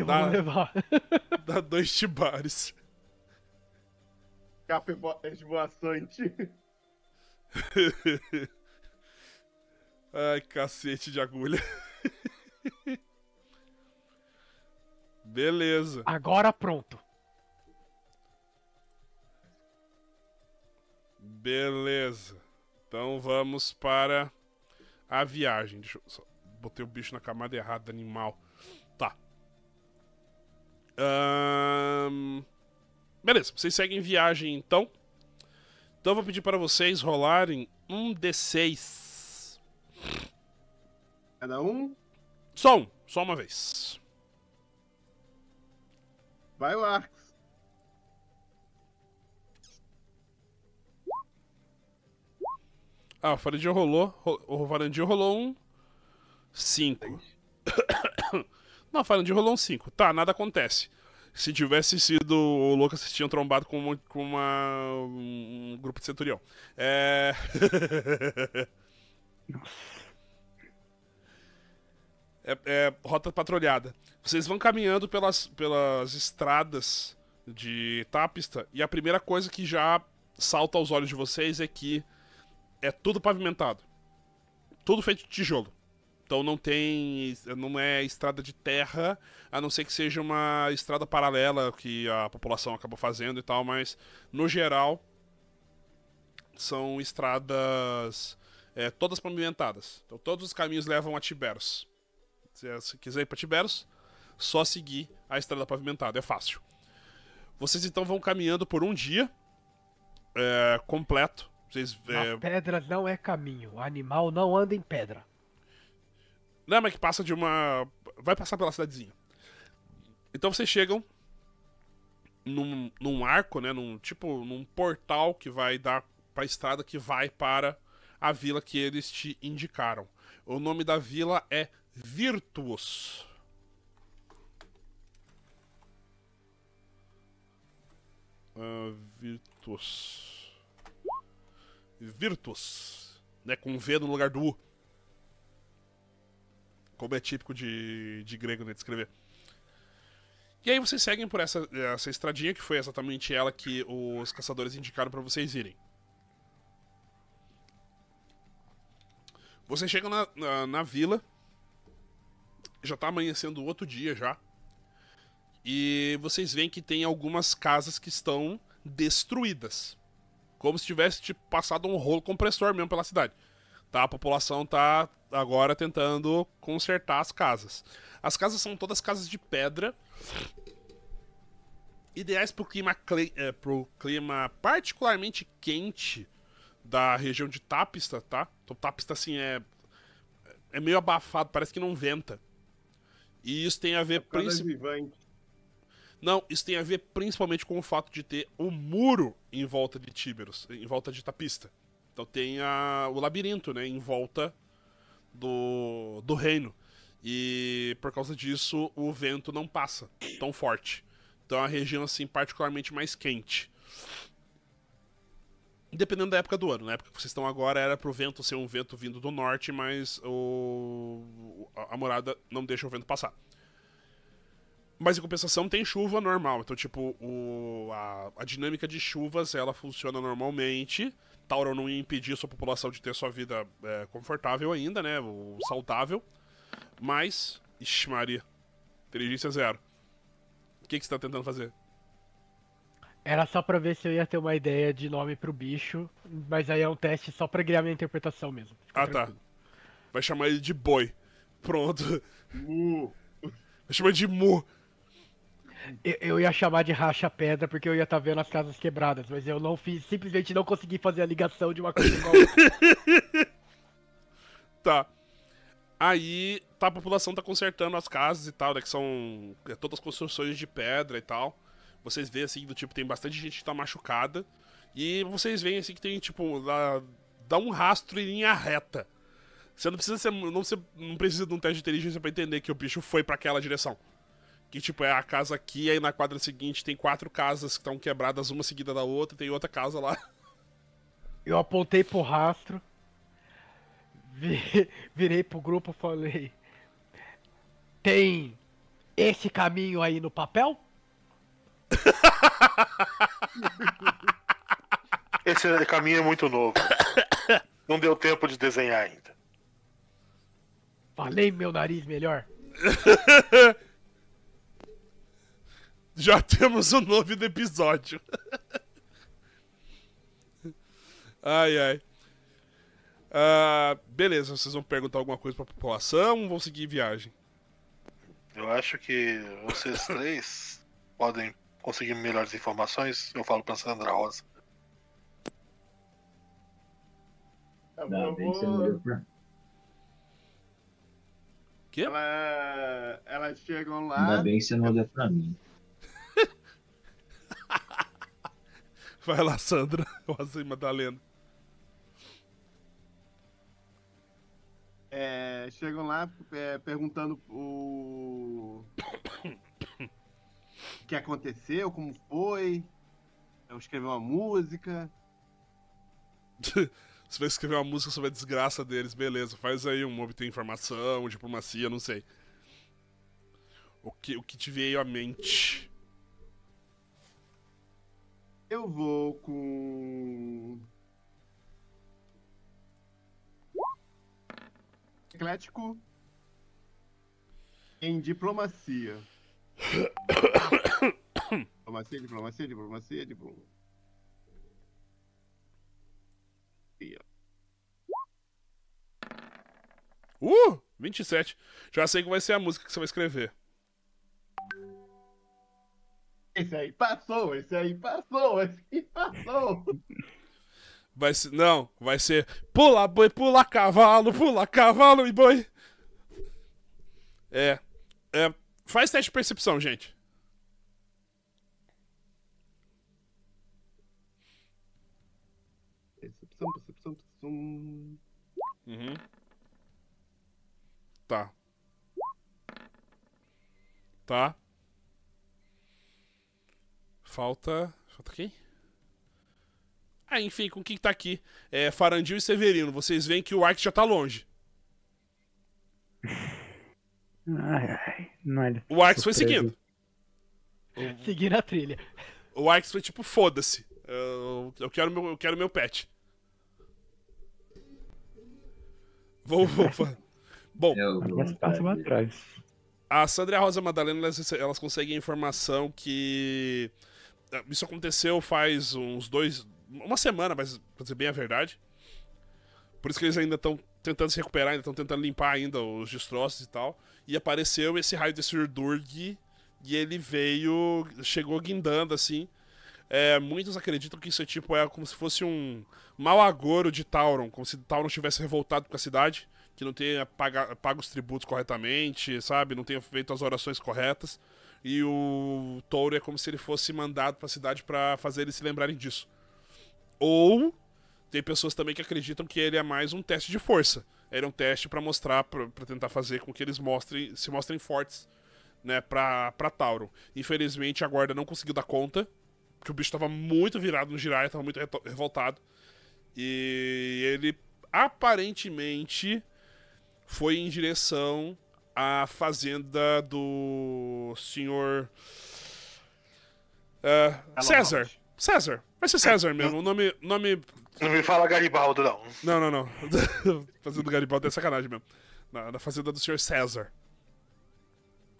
E dá, levar. *laughs* Dá dois tibares. Capa esboaçante. É *laughs* Ai, cacete de agulha. *laughs* Beleza. Agora pronto. Beleza. Então vamos para a viagem. Deixa eu só. Botei o bicho na camada errada, animal. Um... Beleza, vocês seguem viagem então. Então eu vou pedir para vocês rolarem um D6. Cada um? Só um, só uma vez. Vai lá. Ah, o Farandinho rolou. O Farandinho rolou um. Cinco. *coughs* Não, Finland rolou um 5. Tá, nada acontece. Se tivesse sido o Lucas, vocês tinham trombado com, uma, com uma, um grupo de centurião. É... é, é, rota patrulhada. Vocês vão caminhando pelas, pelas estradas de Tapista e a primeira coisa que já salta aos olhos de vocês é que é tudo pavimentado. Tudo feito de tijolo. Então não tem. não é estrada de terra, a não ser que seja uma estrada paralela que a população acaba fazendo e tal, mas no geral são estradas é, todas pavimentadas. Então todos os caminhos levam a Tiberos. Se, é, se quiser ir para Tiberos, só seguir a estrada pavimentada, é fácil. Vocês então vão caminhando por um dia é, completo. Vocês, Nas é... não é caminho. Animal não anda em pedra. Não, mas que passa de uma. Vai passar pela cidadezinha. Então vocês chegam num, num arco, né? Num tipo, num portal que vai dar pra estrada que vai para a vila que eles te indicaram. O nome da vila é Virtuos. Uh, ah, Virtus. Virtus. Né, com V no lugar do U como é típico de, de grego, né, de escrever. E aí vocês seguem por essa, essa estradinha, que foi exatamente ela que os caçadores indicaram para vocês irem. Vocês chegam na, na, na, vila, já tá amanhecendo outro dia já, e vocês veem que tem algumas casas que estão destruídas. Como se tivesse tipo, passado um rolo compressor mesmo pela cidade. Tá, a população tá agora tentando consertar as casas. As casas são todas casas de pedra, ideais para o clima, é, pro clima particularmente quente da região de Tapista, tá? Então, Tapista, assim, é, é meio abafado, parece que não venta. E isso tem a ver... principalmente Não, isso tem a ver principalmente com o fato de ter um muro em volta de Tiberos, em volta de Tapista. Então tem a, o labirinto, né, em volta do, do reino. E por causa disso, o vento não passa tão forte. Então é uma região assim particularmente mais quente. Dependendo da época do ano. Na né? época que vocês estão agora era pro vento ser um vento vindo do norte, mas o... a morada não deixa o vento passar. Mas em compensação tem chuva normal. Então, tipo, o... a... a dinâmica de chuvas ela funciona normalmente. Tauro não ia impedir sua população de ter sua vida é, confortável ainda, né? O saudável. Mas. Ixi, Maria. Inteligência zero. O que, que você tá tentando fazer? Era só pra ver se eu ia ter uma ideia de nome pro bicho, mas aí é um teste só pra guiar minha interpretação mesmo. Fica ah, tá. tranquilo. tá. Vai chamar ele de boi. Pronto. Mu. Vai chamar de mu. Eu, ia chamar de racha-pedra porque eu ia estar tá vendo as casas quebradas, mas eu não fiz, simplesmente não consegui fazer a ligação de uma coisa igual. a outra. *laughs* tá. Aí tá, a população tá consertando as casas e tal, né, que são é, todas construções de pedra e tal. Vocês veem assim, do tipo, tem bastante gente que tá machucada. E vocês veem assim que tem, tipo, dá, dá um rastro em linha reta. Você não precisa ser, não, você não precisa de um teste de inteligência para entender que o bicho foi para aquela direção. Que, tipo, é a casa aqui, aí na quadra seguinte tem quatro casas que estão quebradas uma seguida da outra, tem outra casa lá. *laughs* Eu apontei pro rastro, vi, virei pro grupo falei: Tem esse caminho aí no papel? *laughs* Esse caminho é muito novo. Não deu tempo de desenhar ainda. Falei meu nariz melhor. *laughs* já *laughs* temos um novo episódio. ai, ai. Ah, beleza, vocês vão perguntar alguma coisa pra população ou vão seguir viagem? Eu acho que vocês três podem conseguir melhores informações. Eu falo pra Sandra Rosa. Tá bom, Que? Ela... Elas chegam lá. Ainda bem que você não olhou pra mim. *laughs* Vai lá, Sandra. Ou *laughs* assim, Madalena. É, chegam lá é, perguntando o... o *coughs* que aconteceu, como foi. Eu escrevi uma música. *laughs* Você vai escrever uma música sobre a desgraça deles, beleza. Faz aí um obter informação, diplomacia, não sei. O que, o que te veio à mente? Eu vou com. Eclético em diplomacia. diplomacia, diplomacia, diplomacia, diplomacia. Uh! 27. Já sei que vai ser a música que você vai escrever. Esse aí passou, esse aí passou, esse aí passou. Vai ser, não, vai ser pula boi, pula cavalo, pula cavalo e boi. É, é faz teste de percepção, gente. Percepção, percepção, percepção. Uhum. Tá. Tá falta. Falta quem? Ah, enfim, com quem tá aqui? É, Farandil e Severino. Vocês veem que o Ark já tá longe. *laughs* Ai, ai, é o Arx foi seguindo. *laughs* Seguindo a trilha. O Arx foi tipo, foda-se. Eu, eu, quero meu, eu quero meu pet. Vou, vou. Bom, a Sandra e a Rosa Madalena elas, elas conseguem a informação que isso aconteceu faz uns dois. Uma semana, mas pra dizer bem a verdade. Por isso que eles ainda estão tentando se recuperar, ainda estão tentando limpar ainda os destroços e tal. E apareceu esse raio destruidor Durg e ele veio. chegou guindando assim. É, muitos acreditam que isso é tipo é como se fosse um mau agouro de Tauron, como se Tauron tivesse revoltado com a cidade, que não tenha paga, pago os tributos corretamente, sabe? Não tenha feito as orações corretas. E o touro é como se ele fosse mandado para a cidade para fazer eles se lembrarem disso. Ou tem pessoas também que acreditam que ele é mais um teste de força. era é um teste para mostrar, para tentar fazer com que eles mostrem, se mostrem fortes, né, pra, para Tauro. Infelizmente a guarda não conseguiu dar conta, porque o bicho tava muito virado no Jiraiya, tava muito revoltado. E ele aparentemente foi em direção a fazenda do senhor uh, César. César. Vai ser César mesmo. O nome, nome. Não me fala Garibaldo, não. Não, não, não. *laughs* fazenda Garibaldo é sacanagem mesmo. Na, na fazenda do senhor César.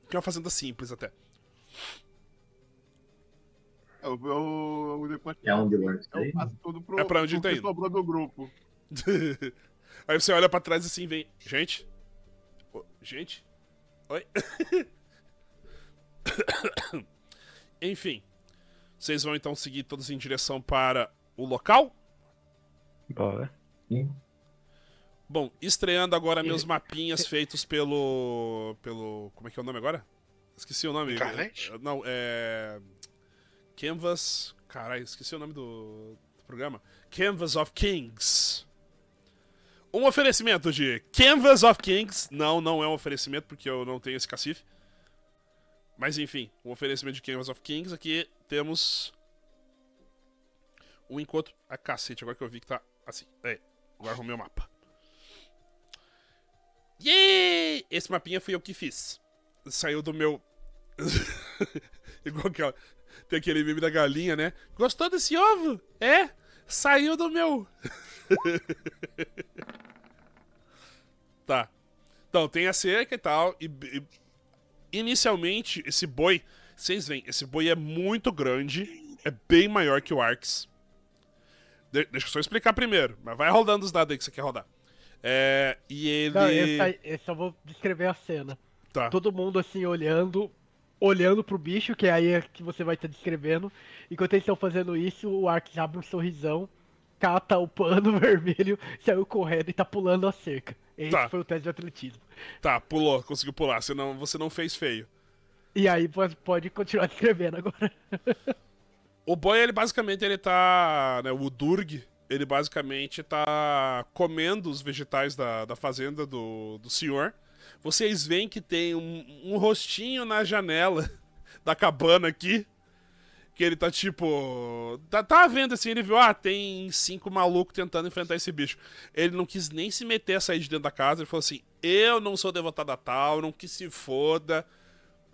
Que é uma fazenda simples até. É o, é é é pro, é pra onde pro tá indo. sobrou do grupo. *laughs* Aí você olha pra trás assim vem. Gente? Gente? Oi? *coughs* Enfim, vocês vão então seguir todos em direção para o local? Bora. Sim. Bom, estreando agora meus mapinhas feitos pelo. pelo. Como é que é o nome agora? Esqueci o nome. Internet? Eh, não, é. Canvas. Caralho, esqueci o nome do, do programa. Canvas of Kings. Um oferecimento de Canvas of Kings. Não, não é um oferecimento, porque eu não tenho esse cacife. Mas enfim, um oferecimento de Canvas of Kings. Aqui temos um encontro. A ah, cacete, agora que eu vi que tá assim. É, agora arrumei o mapa. Yay! Esse mapinha fui eu que fiz. Saiu do meu. *laughs* Igual que ó, tem aquele meme da galinha, né? Gostou desse ovo? É? Saiu do meu. *laughs* tá. Então, tem a cerca e tal. E, e, inicialmente, esse boi. Vocês veem, esse boi é muito grande. É bem maior que o Arx. De, deixa eu só explicar primeiro. Mas vai rodando os dados aí que você quer rodar. É, e ele. Não, eu, eu só vou descrever a cena. Tá. Todo mundo assim olhando olhando pro bicho, que é aí que você vai estar descrevendo. Enquanto eles estão fazendo isso, o Arx abre um sorrisão, cata o pano *laughs* vermelho, saiu correndo e tá pulando a cerca. Esse tá. foi o teste de atletismo. Tá, pulou, conseguiu pular. Você não, você não fez feio. E aí pode, pode continuar *laughs* descrevendo agora. o boy, ele basicamente, ele tá... Né, o Durg, ele basicamente tá comendo os vegetais da, da fazenda do, do senhor... Vocês veem que tem um, um rostinho na janela *laughs* da cabana aqui. Que ele tá tipo. Tá, tá vendo assim, ele viu, ah, tem cinco malucos tentando enfrentar esse bicho. Ele não quis nem se meter a sair de dentro da casa. Ele falou assim: Eu não sou devotado a tal, não que se foda.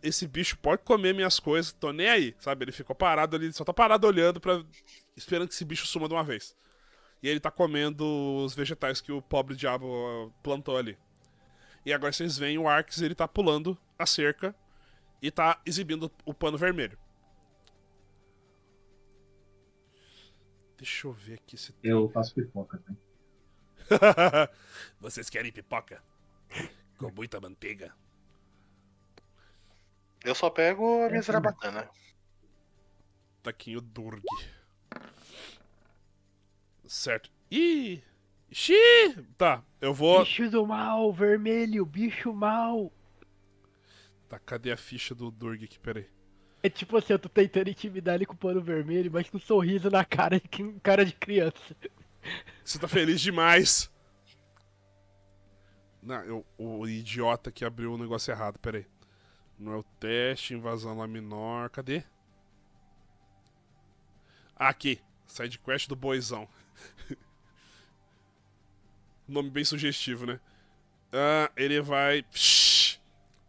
Esse bicho pode comer minhas coisas, tô nem aí, sabe? Ele ficou parado ali, só tá parado olhando para esperando que esse bicho suma de uma vez. E ele tá comendo os vegetais que o pobre diabo plantou ali. E agora vocês veem o Arx, ele tá pulando a cerca e tá exibindo o pano vermelho. Deixa eu ver aqui se tem. Eu faço pipoca, né? *laughs* Vocês querem pipoca? Com muita manteiga. Eu só pego a minha é, tá batana. Taquinho tá Durg. Certo. Ih! Xiii! Tá, eu vou. Bicho do mal, vermelho, bicho mal. Tá, cadê a ficha do Durg aqui? Peraí. É tipo assim, eu tô tentando intimidar ele com o pano vermelho, mas com um sorriso na cara, com cara de criança. Você tá feliz demais. Não, eu, o idiota que abriu o negócio errado, peraí. Não é o teste, invasão lá menor, cadê? Ah, aqui, sidequest quest do boizão. *laughs* nome bem sugestivo, né? Ah, ele vai. Psh!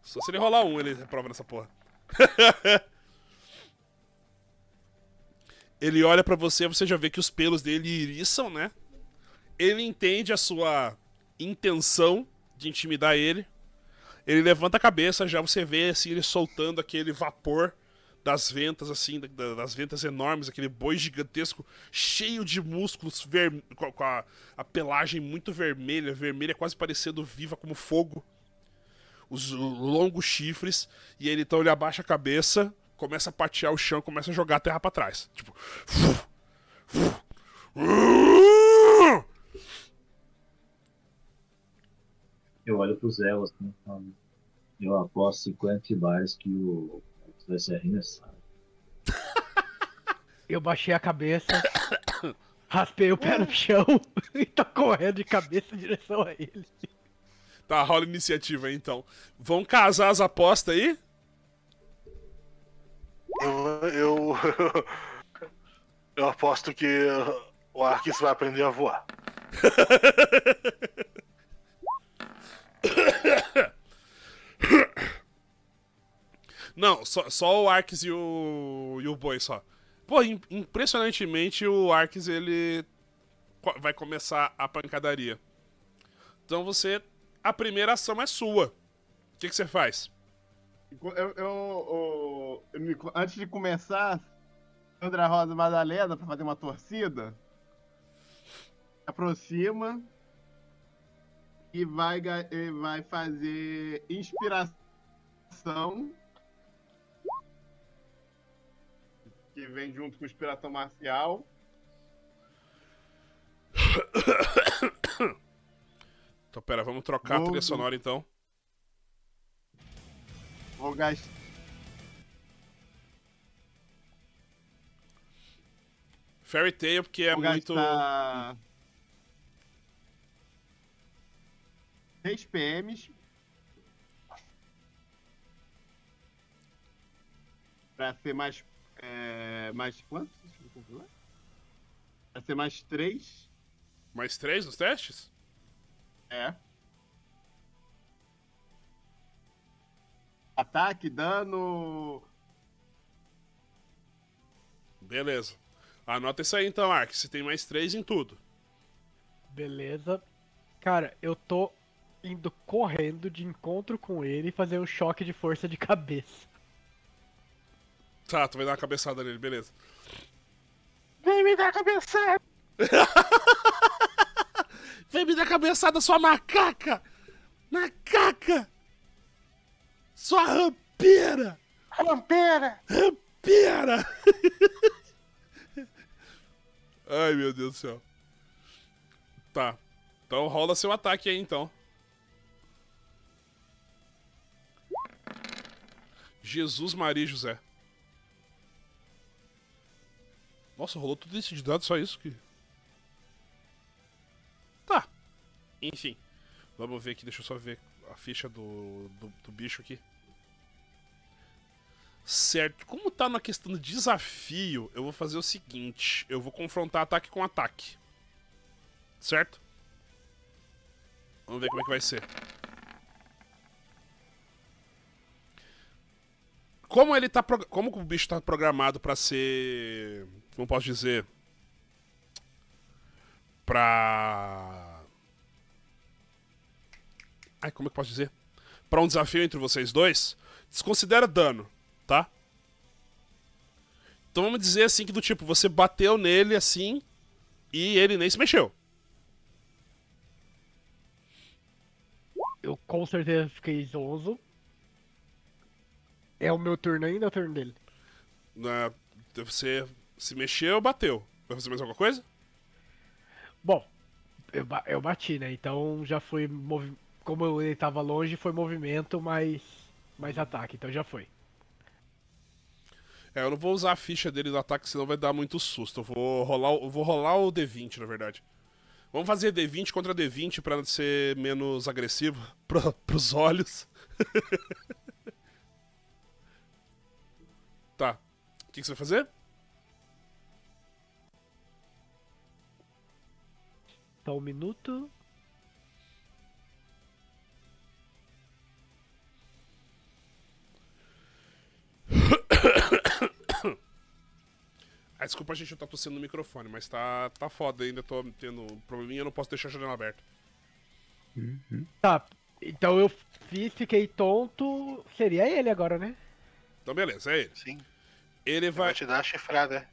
Só se ele rolar um, ele reprova nessa porra. *laughs* ele olha para você, você já vê que os pelos dele iriçam, né? Ele entende a sua intenção de intimidar ele. Ele levanta a cabeça, já você vê assim, ele soltando aquele vapor das ventas, assim, das ventas enormes, aquele boi gigantesco, cheio de músculos, ver, com a, a pelagem muito vermelha, vermelha quase parecendo viva como fogo. Os longos chifres, e ele então ele abaixa a cabeça, começa a patear o chão, começa a jogar a terra para trás. Tipo. Eu olho pro Zé, né? assim, eu aposto 50 bares que o eu baixei a cabeça, *coughs* raspei o pé no chão *laughs* e tô correndo de cabeça em direção a ele. Tá, rola iniciativa aí então. Vão casar as apostas aí? Eu, eu. *laughs* Eu aposto que o Arquis vai aprender a voar. *laughs* Não, só, só o Arx e o, e o Boi só. Pô, impressionantemente o Arx ele vai começar a pancadaria. Então você. A primeira ação é sua. O que, que você faz? Eu, eu, eu, eu, antes de começar, Sandra Rosa Madalena para fazer uma torcida. Aproxima e vai, e vai fazer inspiração que vem junto com o Inspiração Marcial. *coughs* Então, pera, vamos trocar Vou... a trilha sonora então. Vou gastar. Fairy Tail, porque é Vou muito. Gastar... PMs. Pra ser mais é, mais quantos? Vai ser mais três. Mais três nos testes? É. Ataque, dano. Beleza. Anota isso aí então, Ark. Você tem mais três em tudo. Beleza. Cara, eu tô indo correndo de encontro com ele e fazer um choque de força de cabeça. Tá, tu vai dar uma cabeçada nele, beleza. Vem me dar cabeçada! *laughs* Vem me dar cabeçada, sua macaca! Macaca! Sua rampeira! Rampeira! Rampeira! *laughs* Ai, meu Deus do céu. Tá. Então rola seu ataque aí, então. Jesus, Maria e José. Nossa, rolou tudo isso de dado, só isso que. Tá. Enfim. Vamos ver aqui, deixa eu só ver a ficha do, do, do bicho aqui. Certo, como tá na questão do desafio, eu vou fazer o seguinte: eu vou confrontar ataque com ataque. Certo? Vamos ver como é que vai ser. Como ele tá. Como o bicho tá programado para ser como posso dizer, pra. Ai, como é que posso dizer? Pra um desafio entre vocês dois, desconsidera dano, tá? Então vamos dizer assim que do tipo, você bateu nele assim e ele nem se mexeu. Eu com certeza fiquei zonzo. É o meu turno ainda ou é o turno dele? deve você se mexeu, bateu. Vai fazer mais alguma coisa? Bom, eu, eu bati, né? Então já foi. Como ele tava longe, foi movimento mais, mais ataque. Então já foi. É, eu não vou usar a ficha dele no ataque, senão vai dar muito susto. Eu vou rolar, eu vou rolar o D20, na verdade. Vamos fazer D20 contra D20 para ser menos agressivo *laughs* pro, pros olhos. *laughs* tá. O que, que você vai fazer? Tá um minuto. *coughs* Ah, desculpa a gente eu tá tossindo no microfone, mas tá, tá foda ainda, tô tendo probleminha, eu não posso deixar a janela aberta. Uhum. Tá, então eu fiz, fiquei tonto, seria ele agora, né? Então beleza, é ele. Sim. Ele vai... vai te dar a chifrada.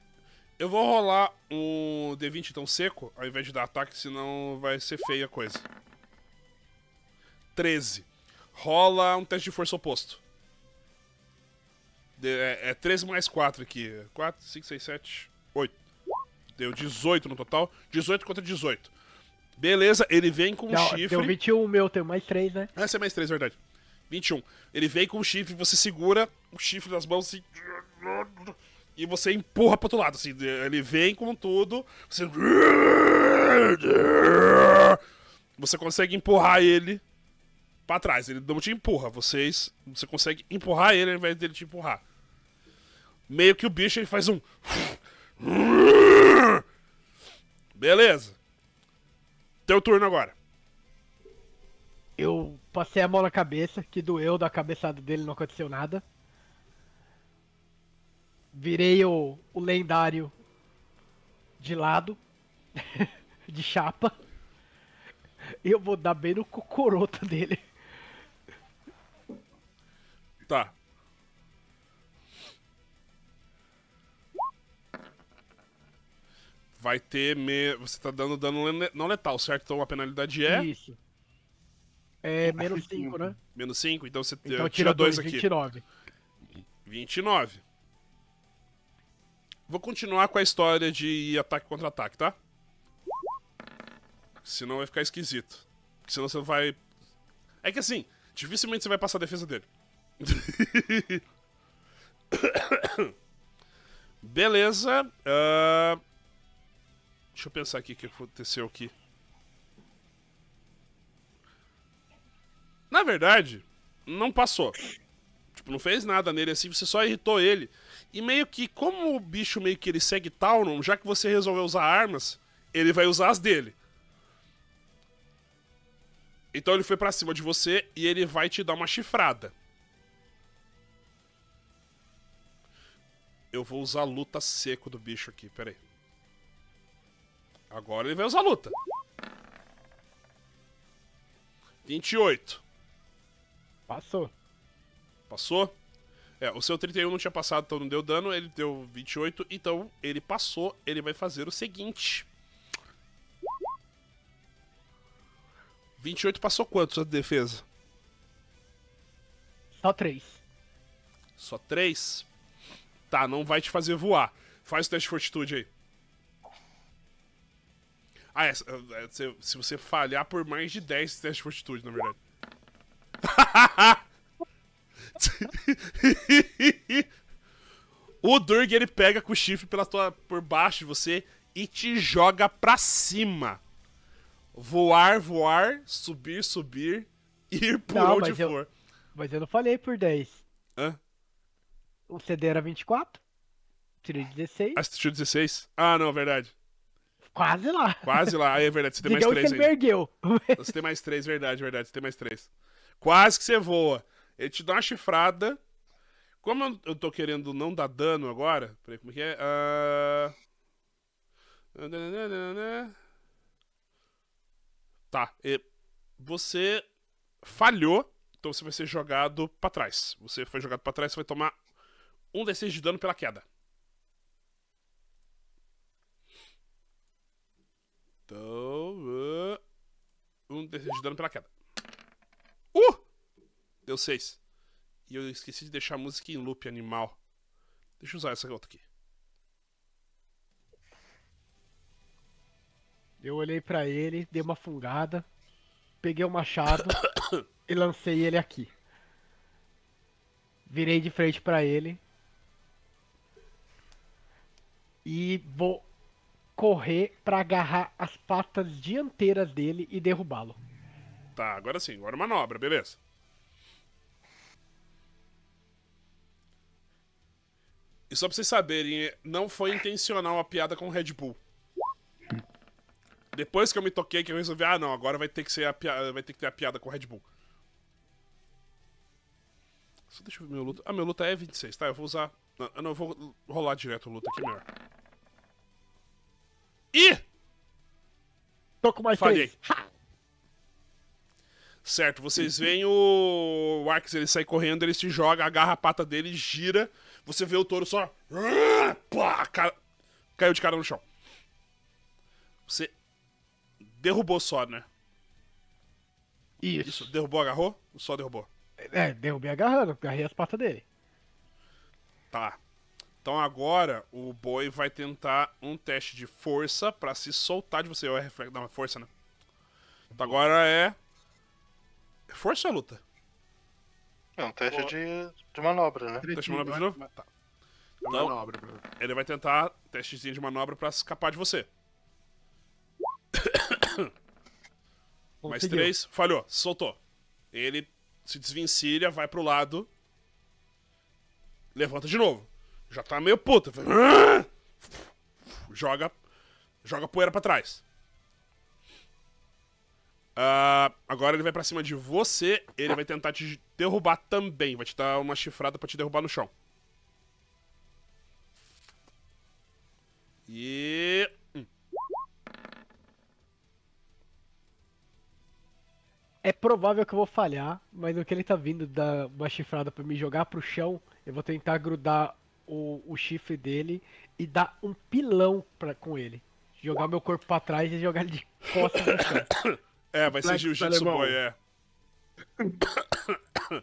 Eu vou rolar um D20 então seco, ao invés de dar ataque, senão vai ser feia a coisa. 13. Rola um teste de força oposto. De, é, é 13 mais 4 aqui. 4, 5, 6, 7, 8. Deu 18 no total. 18 contra 18. Beleza, ele vem com um Não, chifre. Deu 21 o meu, tem mais 3, né? Ah, você é mais 3, verdade. 21. Ele vem com um chifre, você segura o chifre nas mãos e e você empurra pro outro lado. Assim, ele vem com tudo, você. Você consegue empurrar ele para trás. Ele não te empurra, vocês. Você consegue empurrar ele ao invés dele te empurrar. Meio que o bicho ele faz um. Beleza. Teu turno agora. Eu passei a mão na cabeça, que doeu da cabeçada dele, não aconteceu nada. Virei o, o lendário de lado, *laughs* de chapa. E eu vou dar bem no cocoroto dele. Tá. Vai ter. Me... Você tá dando dano não letal, certo? Então a penalidade é. Isso. É menos 5, né? Menos 5, então você então, tira 2 aqui. 29. 29. Vou continuar com a história de ataque contra ataque, tá? Senão vai ficar esquisito. Senão você vai... É que assim, dificilmente você vai passar a defesa dele. *coughs* Beleza. Uh... Deixa eu pensar aqui o que aconteceu aqui. Na verdade, não passou. Tipo, não fez nada nele assim, você só irritou ele. E meio que, como o bicho meio que ele segue Tauron, já que você resolveu usar armas, ele vai usar as dele. Então ele foi para cima de você e ele vai te dar uma chifrada. Eu vou usar a luta seco do bicho aqui, peraí. Agora ele vai usar a luta. 28. Passou. Passou? É, o seu 31 não tinha passado, então não deu dano, ele deu 28, então ele passou, ele vai fazer o seguinte. 28 passou quanto sua defesa? Só 3. Só 3? Tá, não vai te fazer voar. Faz o teste de fortitude aí. Ah, é, é, se, se você falhar por mais de 10 teste de fortitude, na verdade. *laughs* *laughs* o Durg ele pega com o chifre pela tua, por baixo de você e te joga pra cima. Voar, voar, subir, subir, ir por não, onde mas for. Eu, mas eu não falei por 10. Hã? O CD era 24? Tirei 16. Ah, tirou 16? Ah, não, é verdade. Quase lá. Quase lá, é verdade. Você tem Digamos mais 3 ainda. Você tem mais 3, verdade, verdade. Você tem mais 3. Quase que você voa. Ele te dá uma chifrada. Como eu, tô querendo não dar dano agora. Peraí, como é que é? Uh... Tá. Você falhou, então você vai ser jogado para trás. Você foi jogado para trás, você vai tomar um D6 de dano pela queda. Então. Uh, um D6 de dano pela queda. Uh! Deu 6. E eu esqueci de deixar a música em loop animal. Deixa eu usar essa outra aqui. Eu olhei para ele, dei uma fungada, peguei o machado *coughs* e lancei ele aqui. Virei de frente para ele. E vou correr para agarrar as patas dianteiras dele e derrubá-lo. Tá, agora sim, agora manobra, beleza. E só pra vocês saberem, não foi intencional a piada com o Red Bull. Depois que eu me toquei, que eu resolvi, ah não, agora vai ter que ser a piada, vai ter que ter a piada com o Red Bull. Só deixa eu ver meu luta. Ah, meu luta é 26, tá? Eu vou usar. Não, eu não vou rolar direto o luta aqui melhor. Ih! Tô com mais Falhei. Certo, vocês veem o... o Arx, ele sai correndo, ele se joga, agarra a pata dele, gira você vê o touro só. Pá, cara, Caiu de cara no chão. Você derrubou só, né? Isso. Isso. Derrubou, agarrou? Só derrubou? É, derrubei agarrando, agarrei as patas dele. Tá. Então agora o boi vai tentar um teste de força para se soltar de você. Ou é reflexo? Não, é força, né? Então agora é. Força ou é luta? É um teste de, de manobra, né? Teste de manobra né? de novo? Tá. Então, manobra. Ele vai tentar testezinho de manobra pra escapar de você. *coughs* Mais três, falhou, soltou. Ele se desvencilha, vai pro lado, levanta de novo. Já tá meio puta. *coughs* Joga, joga poeira pra trás. Uh, agora ele vai pra cima de você, ele vai tentar te Derrubar também, vai te dar uma chifrada para te derrubar no chão. E. Hum. É provável que eu vou falhar, mas no que ele tá vindo dar uma chifrada pra me jogar pro chão, eu vou tentar grudar o, o chifre dele e dar um pilão pra, com ele. Jogar meu corpo pra trás e jogar ele de costas no chão. *coughs* É, vai ser jiu-jitsu boy, é. *coughs*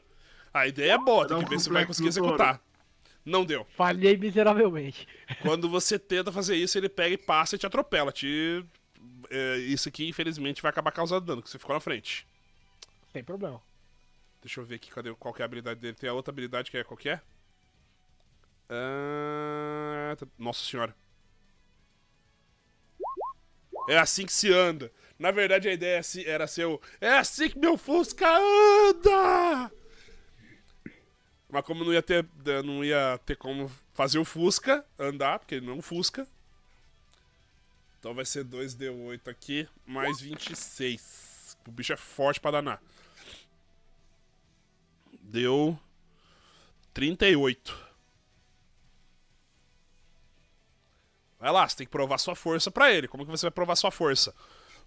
A ideia é boa, tem que ver se vai conseguir executar. Não deu. Falhei miseravelmente. *laughs* Quando você tenta fazer isso, ele pega e passa e te atropela. Te... É, isso aqui, infelizmente, vai acabar causando dano, porque você ficou na frente. Sem problema. Deixa eu ver aqui cadê, qual é a habilidade dele. Tem a outra habilidade que é qual que é? Ah, tá. nossa senhora. É assim que se anda. Na verdade, a ideia é era ser o. É assim que meu Fusca anda! Mas como não ia ter, eh, não ia ter como fazer o Fusca andar, porque ele não é um Fusca. Então vai ser 2D8 aqui, mais 26. O bicho é forte pra danar. Deu 38. Vai lá, você tem que provar sua força para ele. Como que você vai provar sua força?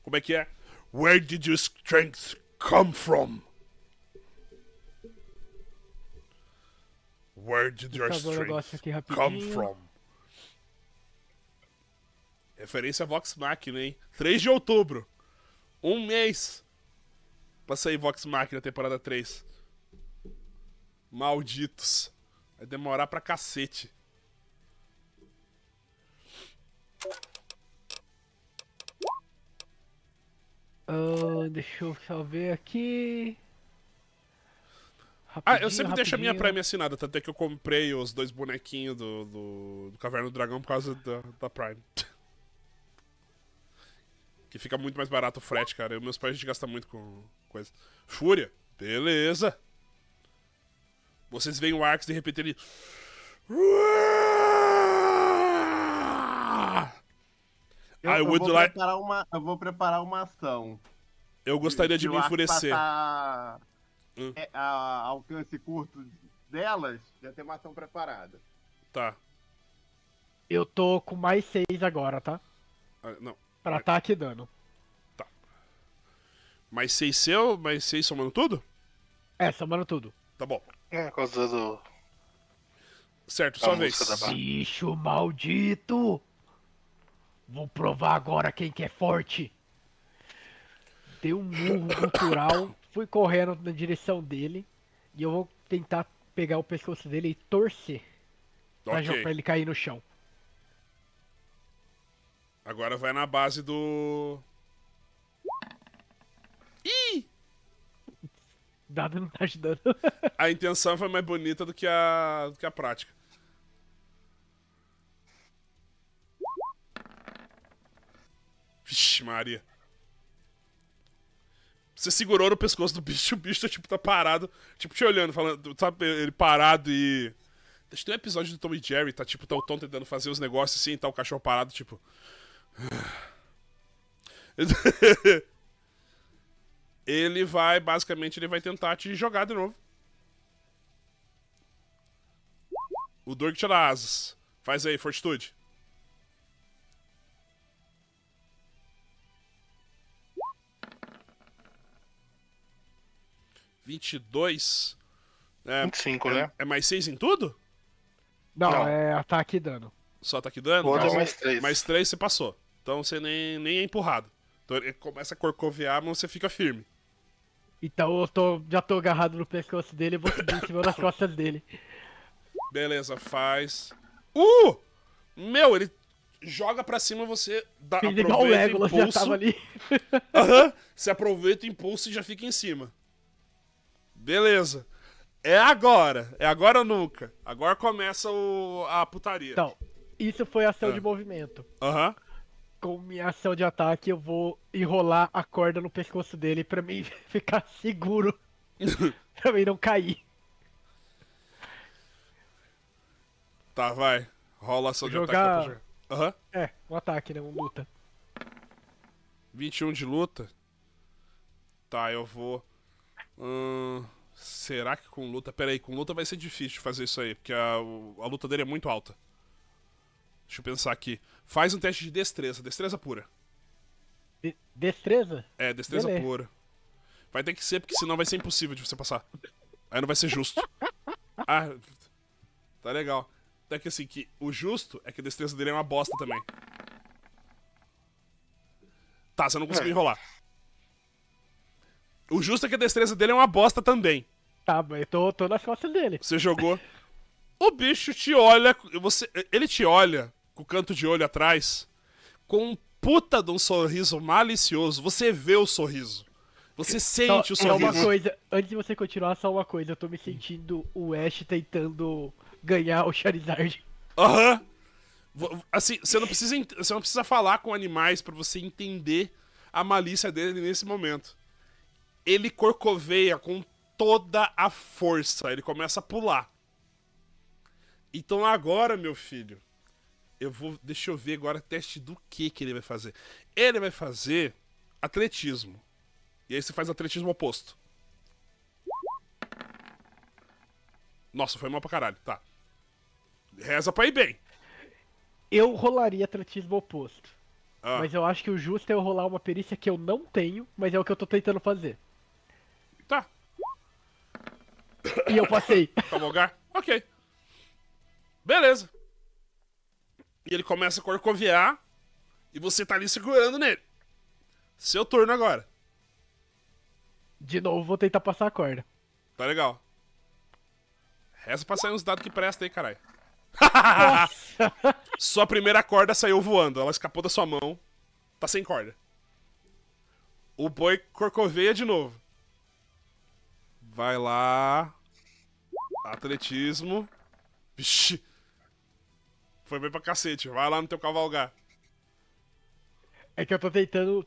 Como é que é? Where did your strength come from? Where did your strength come from? Referência a Vox Machina, hein? 3 de outubro. Um mês. Pra sair Vox Machina, temporada 3. Malditos. Vai demorar pra cacete. Ah, deixa eu só ver aqui. Rapidinho, ah, eu sempre rapidinho. deixo a minha Prime assinada, tanto é que eu comprei os dois bonequinhos do, do, do Caverna do Dragão por causa da, da Prime. *laughs* que fica muito mais barato o frete, cara. Eu, meus pais a gente gasta muito com coisa. Fúria, beleza. Vocês veem o Arx de repente ele. Eu, I eu vou like... preparar uma, eu vou preparar uma ação. Eu gostaria de, de me enfurecer. É, hum. É, a, alcance curto delas, já tem uma ação preparada. Tá. Eu tô com mais seis agora, tá? Ah, não. Pra ataque tá e dano. Tá. Mais seis seu, mais seis somando tudo? É, somando tudo. Tá bom. É, por causa do. Certo, só vez. Bicho maldito! Vou provar agora quem que é forte. Deu um murro cultural, *coughs* fui correndo na direção dele e eu vou tentar pegar o pescoço dele e torcer okay. pra ele cair no chão. Agora vai na base do. Ih! Dado não tá ajudando. a intenção foi mais bonita do que a, do que a prática. Vixe, Maria. Você segurou no pescoço do bicho, o bicho, tipo, tá parado, tipo, te olhando, falando, sabe, ele parado e. Acho que tem um episódio do Tom e Jerry, tá, tipo, tá o Tom tentando fazer os negócios assim, tá o cachorro parado, tipo. *laughs* ele vai, basicamente, ele vai tentar te jogar de novo. O Dork tira asas. Faz aí, fortitude. 22. É, 25, é, né? É mais 6 em tudo? Não, Não, é ataque e dano. Só ataque e dano? é então, mais 3. Mais 3 você passou. Então você nem, nem é empurrado. Então ele começa a corcovear, mas você fica firme. Então eu tô, já tô agarrado no pescoço dele e vou subir em cima das *laughs* costas dele. Beleza, faz. Uh! Meu, ele joga pra cima você dá Fiz o impulso. já tava ali. Aham, uhum, *laughs* você aproveita o impulso e já fica em cima beleza. É agora. É agora ou nunca. Agora começa o, a putaria. Então, isso foi ação ah. de movimento. Aham. Uhum. Com minha ação de ataque, eu vou enrolar a corda no pescoço dele pra mim *laughs* ficar seguro. *laughs* pra mim não cair. Tá, vai. Rola ação de ataque. Tá Aham. Uhum. É, um ataque, né? Um luta. 21 de luta? Tá, eu vou. Hum... Será que com luta? Pera aí, com luta vai ser difícil fazer isso aí, porque a, a luta dele é muito alta. Deixa eu pensar aqui. Faz um teste de destreza, destreza pura. De destreza? É, destreza Beleza. pura. Vai ter que ser, porque senão vai ser impossível de você passar. Aí não vai ser justo. Ah, tá legal. Até que assim, que o justo é que a destreza dele é uma bosta também. Tá, você não conseguiu enrolar. O justo é que a destreza dele é uma bosta também. Tá, mas eu tô, tô nas costas dele. Você jogou. o bicho te olha. Você, ele te olha com o canto de olho atrás. Com um puta de um sorriso malicioso. Você vê o sorriso. Você sente o sorriso. É uma coisa, antes de você continuar, só uma coisa. Eu tô me sentindo o Ash tentando ganhar o Charizard. Aham. Uhum. Assim, você não precisa, você não precisa falar com animais para você entender a malícia dele nesse momento ele corcoveia com toda a força. Ele começa a pular. Então agora, meu filho, eu vou. Deixa eu ver agora teste do que que ele vai fazer. Ele vai fazer atletismo. E aí você faz atletismo oposto. Nossa, foi mal pra caralho, tá. Reza pra ir bem. Eu rolaria atletismo oposto. Ah. Mas eu acho que o justo é eu rolar uma perícia que eu não tenho, mas é o que eu tô tentando fazer. *coughs* E eu passei. Cavalgar? Ok. Beleza. E ele começa a corcoviar. E você tá ali segurando nele. Seu turno agora. De novo, vou tentar passar a corda. Tá legal. Resta pra sair uns dados que presta aí, caralho. *laughs* sua primeira corda saiu voando. Ela escapou da sua mão. Tá sem corda. O boi corcoveia de novo. Vai lá. Atletismo. Vixi. Foi bem pra cacete. Vai lá no teu cavalgar. É que eu tô tentando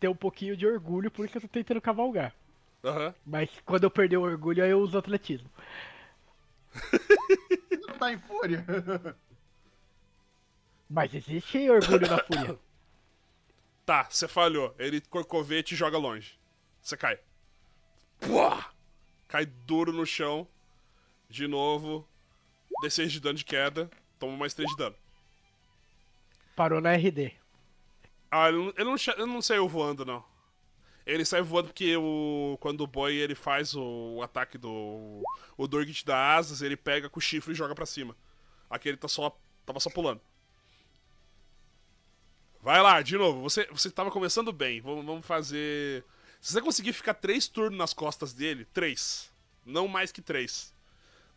ter um pouquinho de orgulho, por isso eu tô tentando cavalgar. Uhum. Mas quando eu perder o orgulho, aí eu uso atletismo. Não tá em fúria. *laughs* Mas existe orgulho na fúria. Tá, você falhou. Ele corcovete e joga longe. Você cai. Pua! cai duro no chão. De novo, D6 de dano de queda, toma mais 3 de dano. Parou na RD. Ah, ele não, eu não, saiu voando, não. Ele sai voando porque o, quando o boy ele faz o, o ataque do. O Dorgit da asas, ele pega com o chifre e joga pra cima. Aqui ele tá só. tava só pulando. Vai lá, de novo. Você, você tava começando bem. Vamos, vamos fazer se você conseguir ficar três turnos nas costas dele, três. Não mais que três.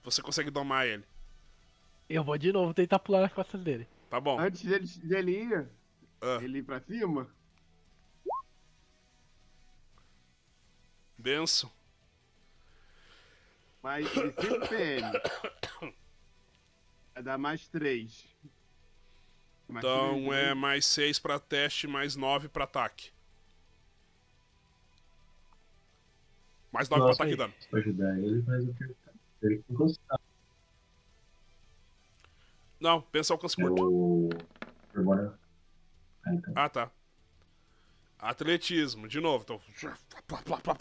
Você consegue domar ele. Eu vou de novo tentar pular nas costas dele. Tá bom. Antes dele, dele ir, ah. ele ir pra cima. Benção. Mais 5 PM. Vai dar mais 3. então três, é né? mais 6 pra teste, mais 9 pra ataque. Mais 9 pra ataque dano. Pra Não, pensa ao alcance curto. ah, então. ah, tá. Atletismo, de novo. Então,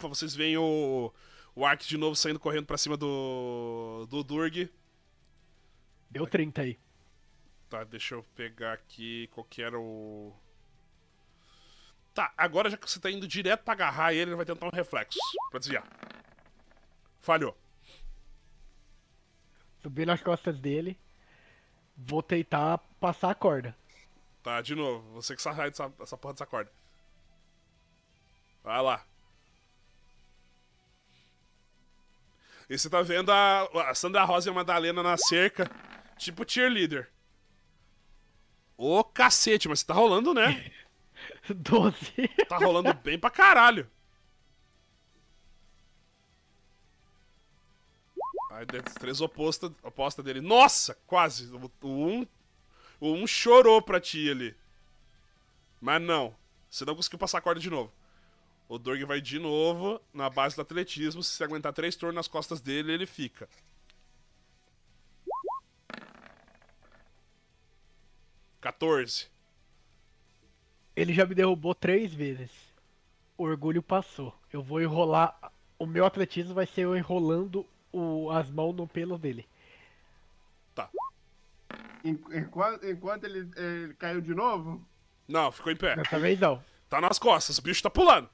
vocês veem o, o Ark de novo saindo correndo pra cima do, do Durg. Deu 30 aí. Tá, deixa eu pegar aqui qual que era o. Tá, agora já que você tá indo direto pra agarrar ele, ele vai tentar um reflexo pra desviar. Falhou. Subi nas costas dele. Vou tentar passar a corda. Tá, de novo. Você que sai dessa, dessa porra dessa corda. Vai lá. E você tá vendo a, a Sandra Rosa e a Madalena na cerca, tipo cheerleader. Ô cacete, mas você tá rolando, né? *laughs* 12. *laughs* Tá rolando bem pra caralho. Aí das três oposta, oposta dele. Nossa, quase. O, o, um, o um chorou pra ti ali. Mas não. Você não conseguiu passar a corda de novo. O Dorg vai de novo na base do atletismo. Se você aguentar três turnos nas costas dele, ele fica. Quatorze. Ele já me derrubou três vezes. O orgulho passou. Eu vou enrolar. O meu atletismo vai ser eu enrolando o... as mãos no pelo dele. Tá. Enquanto, enquanto ele, ele, caiu de novo? Não, ficou em pé. Dessa vez não. Tá nas costas, o bicho tá pulando.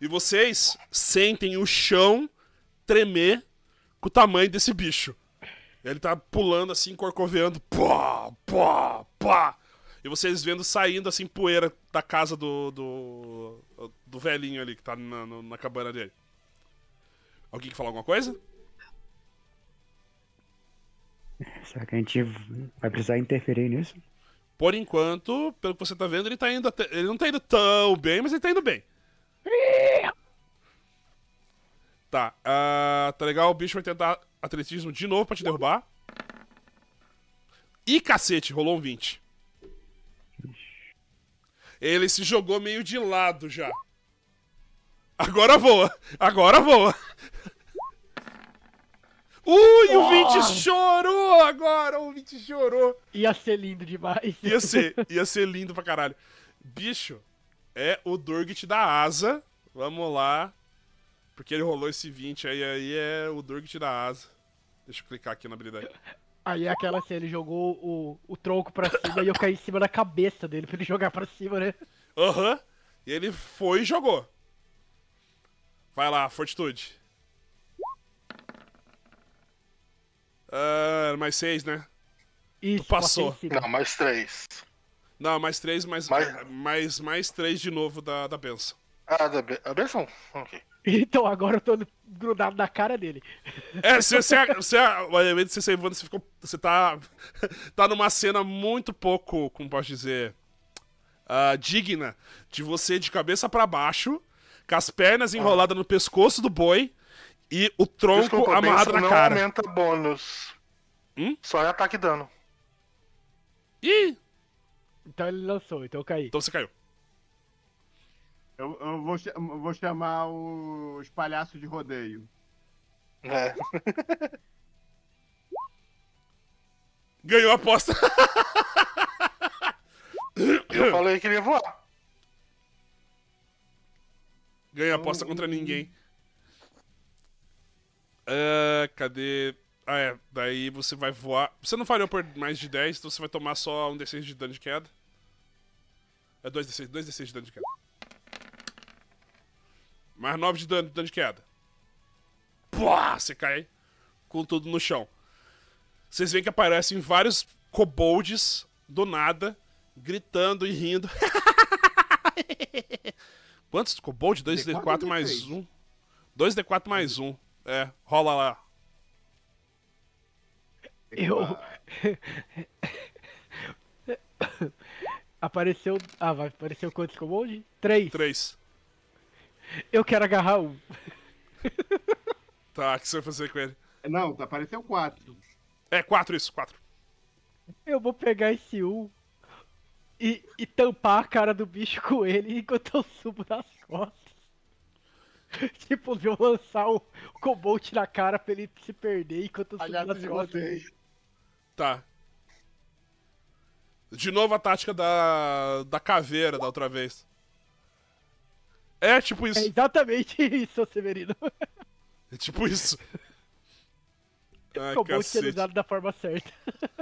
E vocês sentem o chão tremer com o tamanho desse bicho. Ele tá pulando assim, corcoveando. Pá, pá, pá. E vocês vendo saindo assim poeira da casa do. do, do velhinho ali que tá na, na, na cabana dele. Alguém quer falar alguma coisa? Será que a gente vai precisar interferir nisso? Por enquanto, pelo que você tá vendo, ele tá indo até... Ele não tá indo tão bem, mas ele tá indo bem. Tá. Uh, tá legal, o bicho vai tentar atletismo de novo pra te derrubar. E cacete, rolou um 20. Ele se jogou meio de lado já. Agora voa! Agora voa! Ui, oh. o 20 chorou agora! O 20 chorou! Ia ser lindo demais. Ia ser, ia ser lindo pra caralho. Bicho, é o Durgit da asa. Vamos lá. Porque ele rolou esse 20 aí, aí é o Durgit da asa. Deixa eu clicar aqui na habilidade. Aí é aquela assim, ele jogou o, o tronco pra cima e eu caí em cima da cabeça dele pra ele jogar pra cima, né? Aham. Uhum. E ele foi e jogou. Vai lá, fortitude. Uh, mais seis, né? Isso, tu passou. Não, mais três. Não, mais três, mais, mais... mais, mais três de novo da, da benção. Ah, da benção? Ok. Então agora eu tô grudado na cara dele. É, você, é, você, é, você, você, você, você, ficou, você tá, tá numa cena muito pouco, como posso dizer, uh, digna de você de cabeça para baixo, com as pernas ah. enroladas ah. no pescoço do boi e o tronco Desculpa, amarrado na não cara. não aumenta bônus. Hum? Só é ataque e dano. Ih! Então ele lançou, então eu caí. Então você caiu. Eu, eu vou, vou, chamar os palhaços de rodeio. É. *laughs* Ganhou a aposta. Eu falei que ele ia voar. Ganhei a então, aposta contra ninguém. Uh, cadê? Ah, é. Daí você vai voar. Você não falhou por mais de 10, então você vai tomar só um D6 de dano de queda. É 2D6, 2D6 de dano de queda. Mais 9 de dano, dano de queda. Pua, você cai com tudo no chão. Vocês veem que aparecem vários coboldes do nada, gritando e rindo. *laughs* Quantos cobold? 2d4 mais 1. Um. 2d4 mais 1. Um. É, rola lá. Eu. *laughs* apareceu. Ah, vai. Apareceu quantos cobold? 3. 3. Eu quero agarrar um. Tá, o que você vai fazer com ele? Não, tá, apareceu quatro. É, quatro isso, quatro. Eu vou pegar esse um e, e tampar a cara do bicho com ele enquanto eu subo nas costas. *laughs* tipo, eu lançar o, o Cobalt na cara pra ele se perder enquanto eu subo Aliás, nas costas. Tá. De novo a tática da, da caveira da outra vez. É tipo isso. É exatamente *laughs* isso, Severino. É tipo isso. *laughs* Ai, Ficou muito utilizado da forma certa. *laughs*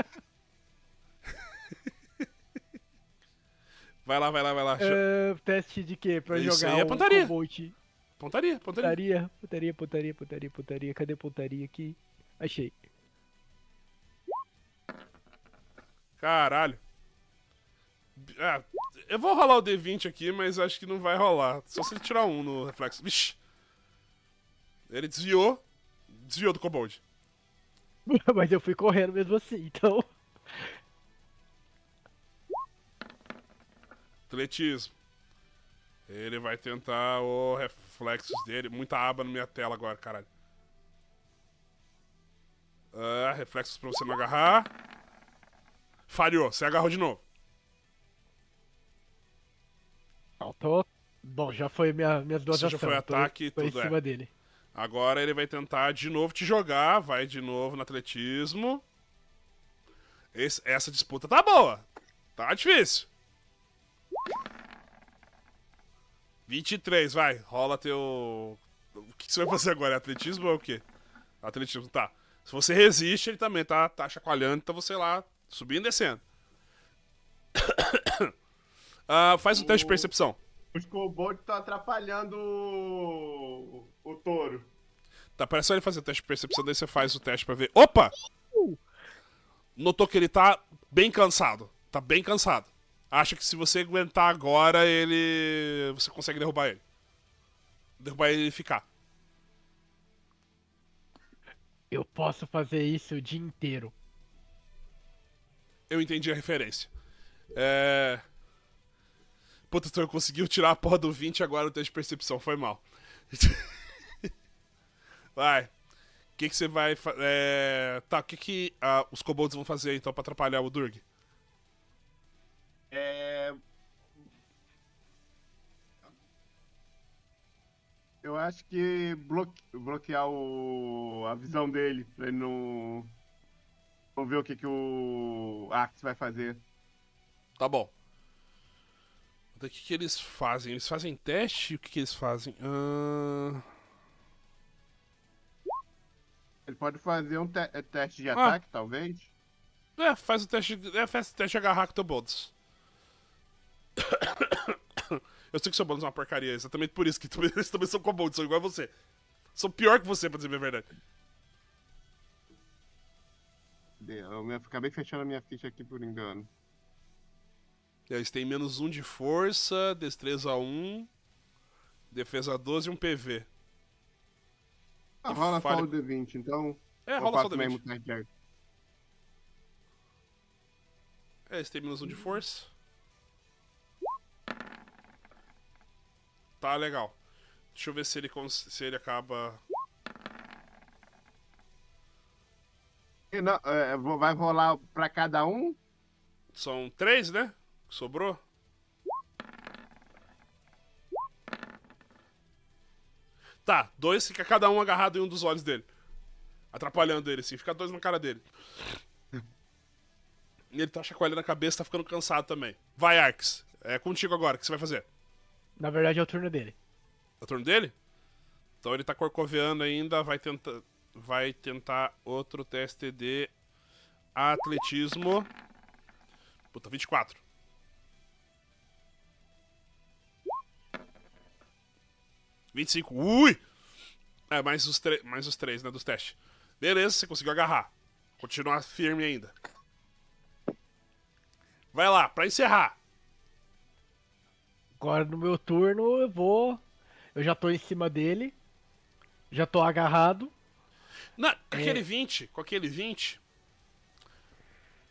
Vai lá, vai lá, vai lá. Uh, teste de quê? Pra Isso jogar aí é pontaria. pontaria. Pontaria, pontaria. Pontaria, pontaria, pontaria, pontaria. Cadê pontaria aqui? Achei. Caralho. Ah, eu vou rolar o D20 aqui, mas acho que não vai rolar. Só se ele tirar um no reflexo. Vixe. Ele desviou. Desviou do cobold. *laughs* mas eu fui correndo mesmo assim, então. Atletismo. Ele vai tentar o reflexos dele. Muita aba na minha tela agora, caralho. Ah, reflexos pra você não agarrar. Falhou, você agarrou de novo. Faltou. Bom, já foi minha, minhas duas ações. Já foi ataque tô, tudo. em é. cima é. dele. Agora ele vai tentar de novo te jogar, vai de novo no atletismo. Esse, essa disputa tá boa. Tá difícil. 23, vai. Rola teu. O que você vai fazer agora? É atletismo ou o quê? Atletismo, tá. Se você resiste, ele também tá, tá chacoalhando, então você lá, subindo e descendo. *coughs* Uh, faz um o... teste de percepção. Os cobots tá estão atrapalhando o... o touro. Tá, parece só ele fazer o teste de percepção, daí você faz o teste pra ver. Opa! Notou que ele tá bem cansado. Tá bem cansado. Acha que se você aguentar agora, ele. Você consegue derrubar ele. Derrubar ele e ficar. Eu posso fazer isso o dia inteiro. Eu entendi a referência. É. Puta, tu conseguiu tirar a porra do 20 agora o teste de percepção. Foi mal. *laughs* vai. O que, que você vai. É... Tá, o que, que ah, os kobolds vão fazer então pra atrapalhar o Durg? É. Eu acho que bloque... bloquear o... a visão dele, pra ele não. Vamos ver o que, que o Axe vai fazer. Tá bom. O que, que eles fazem? Eles fazem teste? O que, que eles fazem? Uh... Ele pode fazer um te é, teste de ah. ataque, talvez? É, faz o teste. É, faz o teste de agarrar com teu bônus. *coughs* Eu sei que seu bônus é uma porcaria, é exatamente por isso que *laughs* eles também são comandos, são igual a você. São pior que você, pra dizer a verdade. Eu acabei fechando a minha ficha aqui por engano. Eles têm menos 1 de força, destreza 1, defesa 12 e um PV. Ah, rola falha... só o D20, então. É, rola só o D20. Mesmo, tá é, eles têm menos 1 de força. Tá legal. Deixa eu ver se ele, se ele acaba. Não, é, vai rolar pra cada um? São três, né? Sobrou? Tá, dois fica cada um agarrado em um dos olhos dele. Atrapalhando ele, assim. Fica dois na cara dele. E ele tá chacoalhando a cabeça, tá ficando cansado também. Vai, Arx. É contigo agora, o que você vai fazer? Na verdade é o turno dele. É o turno dele? Então ele tá corcoveando ainda, vai tentar. Vai tentar outro teste de atletismo. Puta, 24. 25. Ui! É, mais os, mais os três, né? Dos testes. Beleza, você conseguiu agarrar. Continuar firme ainda. Vai lá, pra encerrar. Agora no meu turno eu vou. Eu já tô em cima dele. Já tô agarrado. Não, é. com aquele 20, com aquele 20.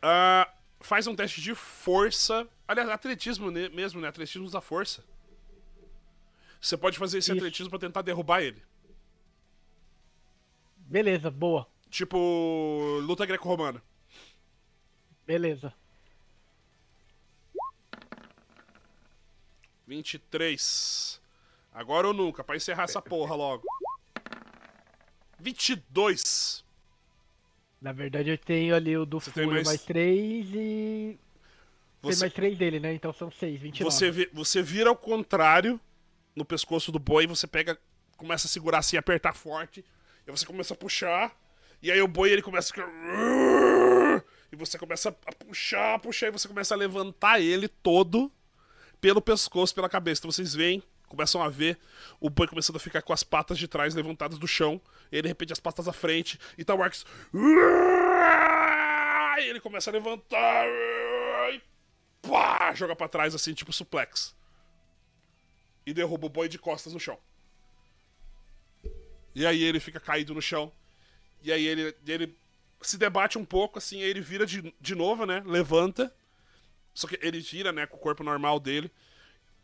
Uh, faz um teste de força. Aliás, atletismo mesmo, né? Atletismo da força. Você pode fazer esse Isso. atletismo para tentar derrubar ele. Beleza, boa. Tipo, luta greco-romana. Beleza. 23. Agora ou nunca, pra encerrar essa porra logo. 22. Na verdade, eu tenho ali o do Você tem mais... mais 3 e. Você... Tem mais 3 dele, né? Então são 6, 29. Você, vi... Você vira ao contrário no pescoço do boi, você pega, começa a segurar assim, apertar forte, e você começa a puxar, e aí o boi ele começa a e você começa a puxar, a puxar, e você começa a levantar ele todo pelo pescoço, pela cabeça. Então vocês veem, começam a ver o boi começando a ficar com as patas de trás levantadas do chão, e ele de repente as patas à frente, e tá o Arx... E ele começa a levantar, e pá, joga pra trás assim, tipo suplex e derruba o boi de costas no chão. E aí ele fica caído no chão. E aí ele, ele se debate um pouco, assim, aí ele vira de, de novo, né? Levanta. Só que ele gira, né, com o corpo normal dele.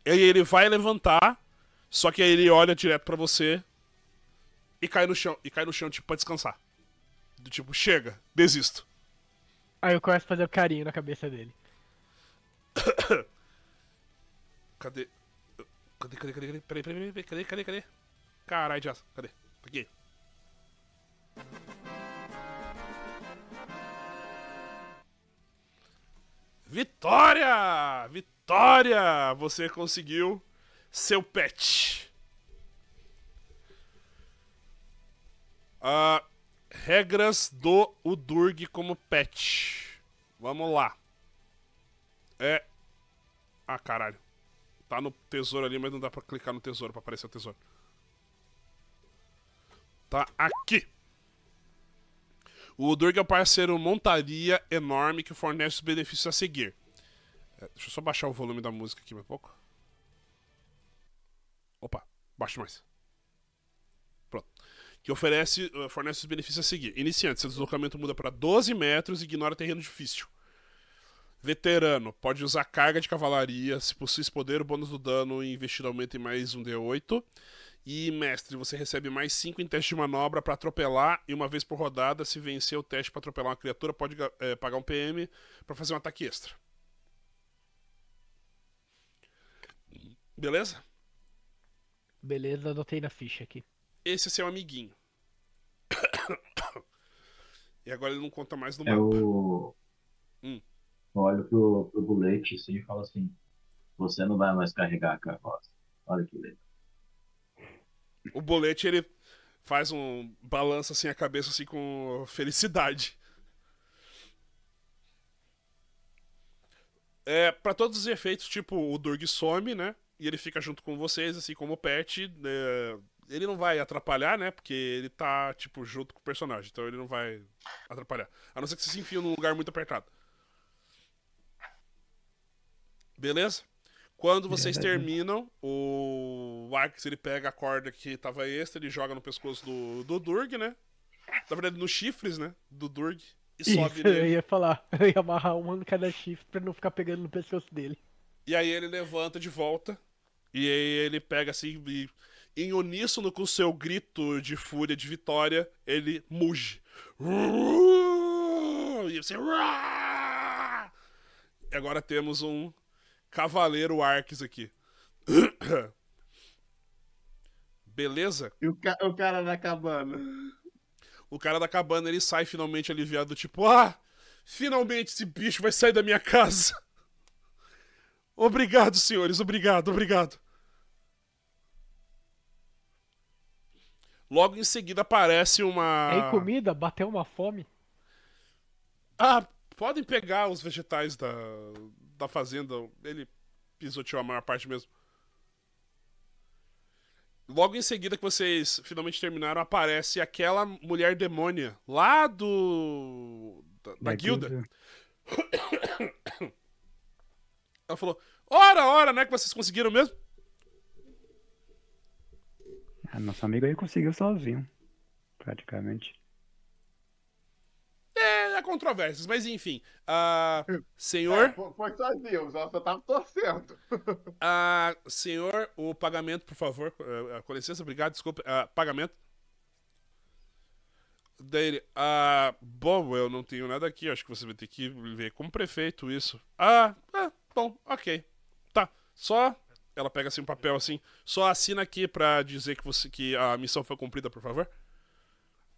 E aí ele vai levantar, só que aí ele olha direto para você e cai no chão, e cai no chão tipo para descansar. Do tipo, chega, desisto. Aí eu começo a fazer o um carinho na cabeça dele. *coughs* Cadê? Cadê, cadê, cadê, cadê? Peraí, peraí, peraí, cadê, cadê, cadê? Caralho, Jazz, cadê? Tá aqui. Vitória! Vitória! Você conseguiu seu pet. Uh, regras do Udurg como pet. Vamos lá. É. Ah, caralho. Tá no tesouro ali, mas não dá pra clicar no tesouro pra aparecer o tesouro. Tá aqui. O Durg é um parceiro montaria enorme que fornece os benefícios a seguir. É, deixa eu só baixar o volume da música aqui mais um pouco. Opa, baixo mais. Pronto. Que oferece, eh, fornece os benefícios a seguir. Iniciante, seu deslocamento muda para 12 metros e ignora terreno difícil. Veterano, pode usar carga de cavalaria, se possui esse poder, o bônus do dano e investido aumenta em mais um D8. E mestre, você recebe mais 5 em teste de manobra para atropelar e uma vez por rodada, se vencer o teste para atropelar uma criatura, pode é, pagar um PM para fazer um ataque extra. Beleza? Beleza, anotei na ficha aqui. Esse é seu amiguinho. *coughs* E agora ele não conta mais no é mapa. O... Hum olho pro, pro Bulete assim, e falo assim: Você não vai mais carregar a carroça. Olha que legal. O Bolete, ele faz um balanço assim a cabeça assim com felicidade. É, para todos os efeitos, tipo, o Durg some, né? E ele fica junto com vocês, assim como o Pet. É, ele não vai atrapalhar, né? Porque ele tá, tipo, junto com o personagem. Então ele não vai atrapalhar. A não ser que vocês se enfiam num lugar muito apertado. Beleza? Quando vocês terminam, o Arx ele pega a corda que tava extra, ele joga no pescoço do, do Durg, né? Na verdade, nos chifres, né? Do Durg. E Isso, sobe *laughs* nele. Eu ia falar, *laughs* eu ia amarrar um ano cada chifre pra não ficar pegando no pescoço dele. E aí ele levanta de volta. E aí ele pega assim, e, em uníssono com o seu grito de fúria, de vitória, ele muge. E você. Agora temos um Cavaleiro Arques aqui. *coughs* Beleza? E o, ca o cara da cabana. O cara da cabana ele sai finalmente aliviado, tipo, ah, finalmente esse bicho vai sair da minha casa. *laughs* Obrigado, senhores, obrigado, obrigado. Logo em seguida aparece uma. Tem comida? Bateu uma fome? Ah, podem pegar os vegetais da, da tá fazenda, ele pisoteou a maior parte mesmo. Logo em seguida que vocês finalmente terminaram, aparece aquela mulher demônia lá do. da, da guilda. *coughs* Ela falou: Ora, ora, né? Que vocês conseguiram mesmo? Ah, nosso amigo aí conseguiu sozinho, praticamente controvérsias, mas enfim. Uh, senhor. É, foi só Deus, ela só tava torcendo. Uh, *laughs* senhor, o pagamento, por favor. Uh, com licença, obrigado, desculpa. pagamento. Dele. Ah, bom, eu não tenho nada aqui. Acho que você vai ter que ver com o prefeito isso. Ah, ah, bom, ok. Tá. Só. Ela pega assim um papel assim. Só assina aqui pra dizer que, você, que a missão foi cumprida, por favor.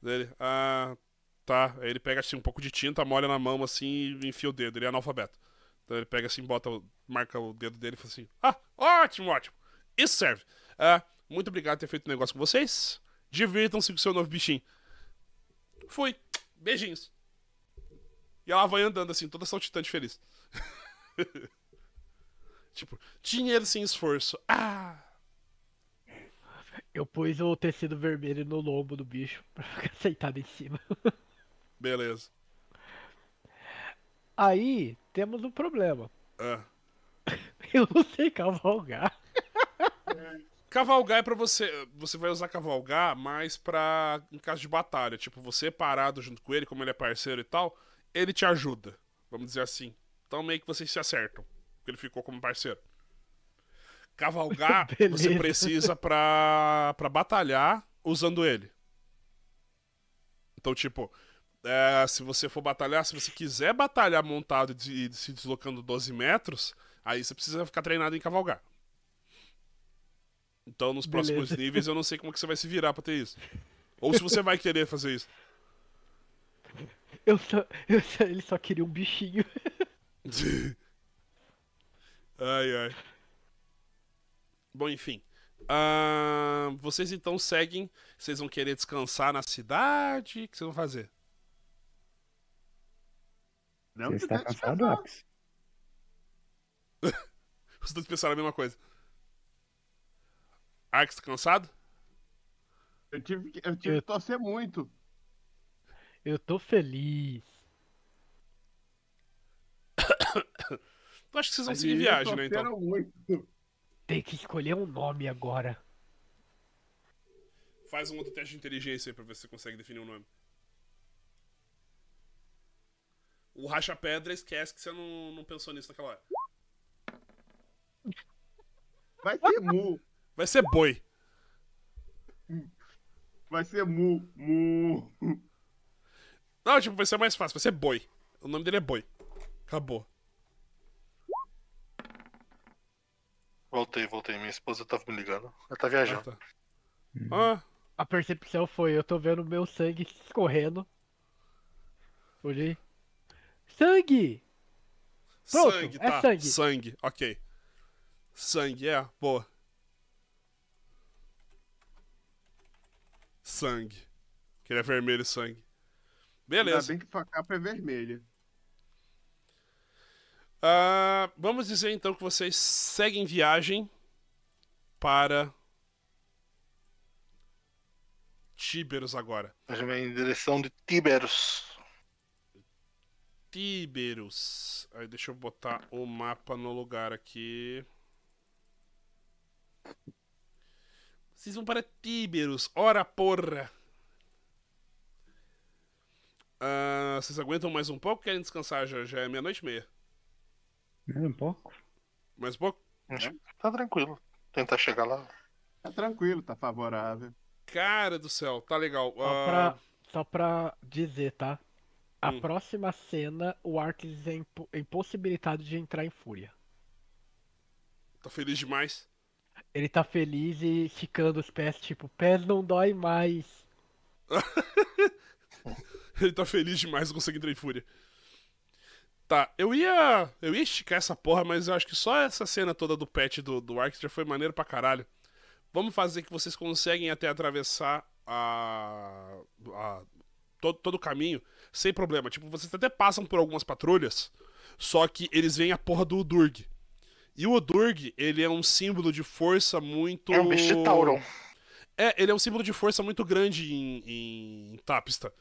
Dele. Ah. Uh, tá? Aí ele pega assim um pouco de tinta, molha na mão assim e enfia o dedo. Ele é analfabeto. Então ele pega assim, bota, marca o dedo dele e fala assim: Ah, ótimo, ótimo. Isso serve. É, muito obrigado por ter feito o um negócio com vocês. Divirtam-se com o seu novo bichinho. Fui. Beijinhos. E ela vai andando assim, toda saltitante feliz. *laughs* tipo, dinheiro sem esforço. Ah! Eu pus o tecido vermelho no lombo do bicho *laughs* pra ficar sentado em cima. *laughs* Beleza. Aí temos um problema. É. *laughs* Eu não sei cavalgar. Cavalgar é pra você. Você vai usar cavalgar mais pra. em caso de batalha. Tipo, você é parado junto com ele, como ele é parceiro e tal, ele te ajuda. Vamos dizer assim. Então meio que vocês se acertam. Porque ele ficou como parceiro. Cavalgar, *laughs* Beleza. você precisa pra, pra batalhar usando ele. Então, tipo, é, se você for batalhar, se você quiser batalhar montado e de, se deslocando 12 metros, aí você precisa ficar treinado em cavalgar. Então, nos Beleza. próximos níveis, eu não sei como é que você vai se virar pra ter isso. Ou se você vai querer fazer isso. Eu só, eu só, ele só queria um bichinho. *laughs* ai, ai. Bom, enfim. Uh, vocês então seguem. Vocês vão querer descansar na cidade? O que vocês vão fazer? Não, Você está cansado, Ax. *laughs* Os dois pensaram a mesma coisa. Ax, tá cansado? Eu tive que, eu tive eu... que torcer muito. Eu tô feliz. Eu *coughs* acho que vocês vão seguir viagem, né, então? Muito. Tem que escolher um nome agora. Faz um outro teste de inteligência aí pra ver se você consegue definir um nome. O racha-pedra esquece que você não, não pensou nisso naquela hora. Vai ser mu. Vai ser boi. Vai ser mu. Mu. Não, tipo, vai ser mais fácil. Vai ser boi. O nome dele é boi. Acabou. Voltei, voltei. Minha esposa tava me ligando. Ela tá viajando. Ah, tá. Hum. Ah. A percepção foi, eu tô vendo meu sangue escorrendo. Olhei. Sangue! Pronto, sangue, é tá. sangue. Sangue, ok. Sangue, é, boa. Sangue. Que ele é vermelho sangue. Beleza. Ainda bem que a capa é vermelha. Uh, vamos dizer então que vocês seguem viagem para Tíberos agora. A gente vai em direção de Tíberos. Tiberus. Aí deixa eu botar o mapa no lugar aqui. Vocês vão para Tiberus. Ora porra! Uh, vocês aguentam mais um pouco? Querem descansar? Já, já é meia-noite e meia. Mais um pouco? Mais um pouco? É, tá tranquilo. Tentar chegar lá. Tá tranquilo, tá favorável. Cara do céu, tá legal. Só, ah, pra, só pra dizer, tá? A hum. próxima cena, o Artis é, é impossibilitado de entrar em fúria. Tá feliz demais. Ele tá feliz e esticando os pés, tipo, pés não dói mais. *laughs* Ele tá feliz demais, não consegue entrar em fúria. Tá, eu ia. Eu ia esticar essa porra, mas eu acho que só essa cena toda do pet do, do Arx já foi maneiro pra caralho. Vamos fazer que vocês conseguem até atravessar a. a todo, todo o caminho sem problema. Tipo, vocês até passam por algumas patrulhas, só que eles veem a porra do Udurg. E o Udurg, ele é um símbolo de força muito. É um bicho de Tauron. É, ele é um símbolo de força muito grande em, em, em Tapista.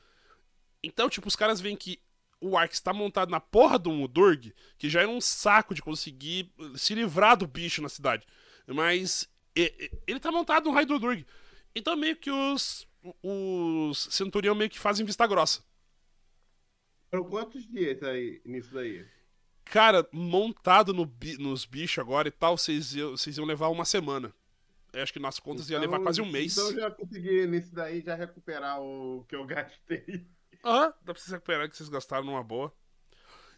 Então, tipo, os caras veem que o Ark está montado na porra do Udurg, que já é um saco de conseguir se livrar do bicho na cidade. Mas ele está montado no raio do Udurg. Então meio que os, os Centurião meio que fazem vista grossa. Foram quantos dias aí, nisso daí? Cara, montado no, nos bichos agora e tal, vocês iam, vocês iam levar uma semana. Eu acho que nas contas então, ia levar então, quase um mês. Então já consegui nisso daí já recuperar o que eu gastei. Aham, uhum, dá pra vocês recuperar que vocês gastaram numa boa.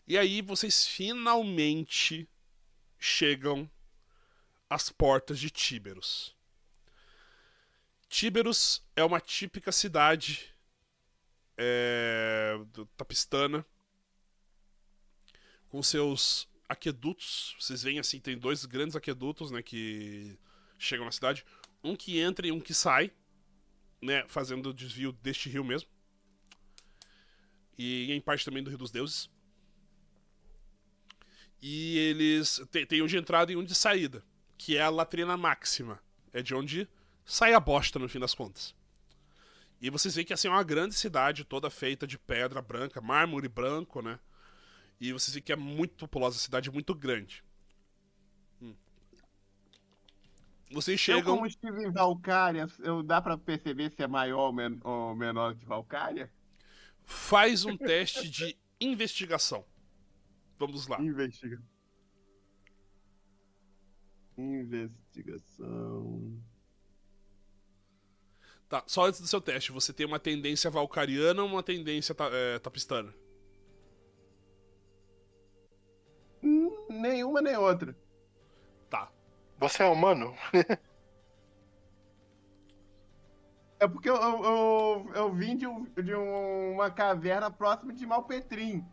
E aí vocês finalmente chegam às portas de Tíberos. Tíberos é uma típica cidade é, Tapistana, com seus aquedutos. Vocês veem assim, tem dois grandes aquedutos, né, que chegam na cidade. Um que entra e um que sai, né, fazendo o desvio deste rio mesmo. E em parte também do Rio dos Deuses. E eles. Tem, tem um de entrada e um de saída, que é a latrina máxima. É de onde sai a bosta no fim das contas. E vocês veem que assim, é uma grande cidade toda feita de pedra branca, mármore branco, né? E vocês veem que é muito populosa, a cidade é muito grande. Hum. Vocês chegam. Eu, como estive em Valcária, eu, dá para perceber se é maior ou, men ou menor que Valcária? Faz um teste de investigação. Vamos lá. Investiga. Investigação. Tá, só antes do seu teste, você tem uma tendência valcariana ou uma tendência ta, é, tapistana? Hum, nenhuma nem outra. Tá. Você é humano? *laughs* é porque eu, eu, eu vim de, um, de, uma caverna próxima de Malpetrim.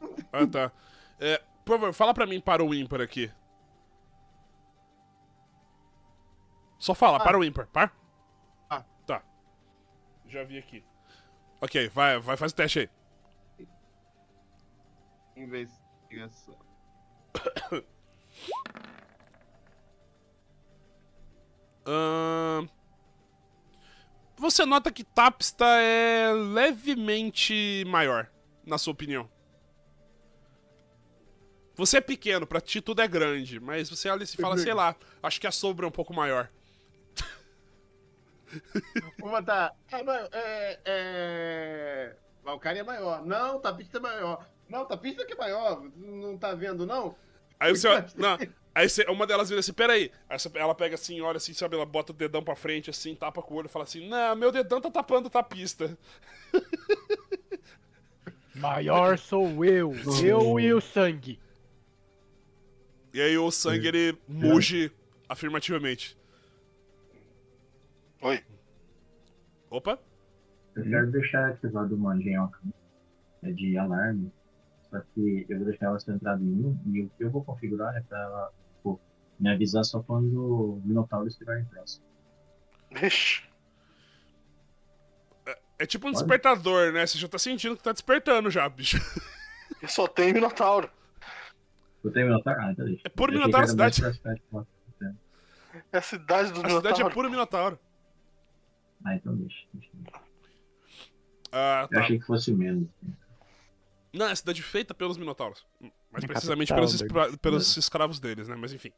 *laughs* Ah, tá. É, por favor, fala pra mim para o ímpar aqui. Só fala, ah. para o ímpar. Par? Já vi aqui. Ok, vai, vai faz o teste aí. Investigação. uh... *coughs* Você nota que Tapsta é levemente maior, na sua opinião. Você é pequeno, pra ti tudo é grande, mas você olha e se fala, sei lá, acho que a sobra é um pouco maior uma *laughs* tá É, é, é... Valkyrie é maior. Não, Tapista tá, é maior. Não, Tapista tá, que é maior. Não tá vendo, não? Aí você. *laughs* não, aí você, uma delas vira assim: peraí. Aí ela pega assim, olha assim, sabe? Ela bota o dedão pra frente, assim, tapa com o olho e fala assim: não, meu dedão tá tapando pista *laughs* Maior sou eu. Eu e o sangue. E aí o sangue é. ele é. muge afirmativamente. Oi. Opa. Eu quero deixar ativado uma genhoca né, de alarme, só que eu vou deixar ela centrada em mim e o que eu vou configurar é pra ela pô, me avisar só quando o Minotauro estiver em próximo. É, é tipo um Pode? despertador, né? Você já tá sentindo que tá despertando já, bicho. Eu só tenho Minotauro. Eu tenho Minotauro? Ah, então deixa. É puro Minotauro a cidade. É a cidade do a Minotauro. A cidade é puro Minotauro. Ah, então deixa. deixa. Ah, tá. Eu achei que fosse menos. Não, é cidade feita pelos Minotauros. Hum, Mas é precisamente capital, pelos, pelos escravos deles, né? Mas enfim.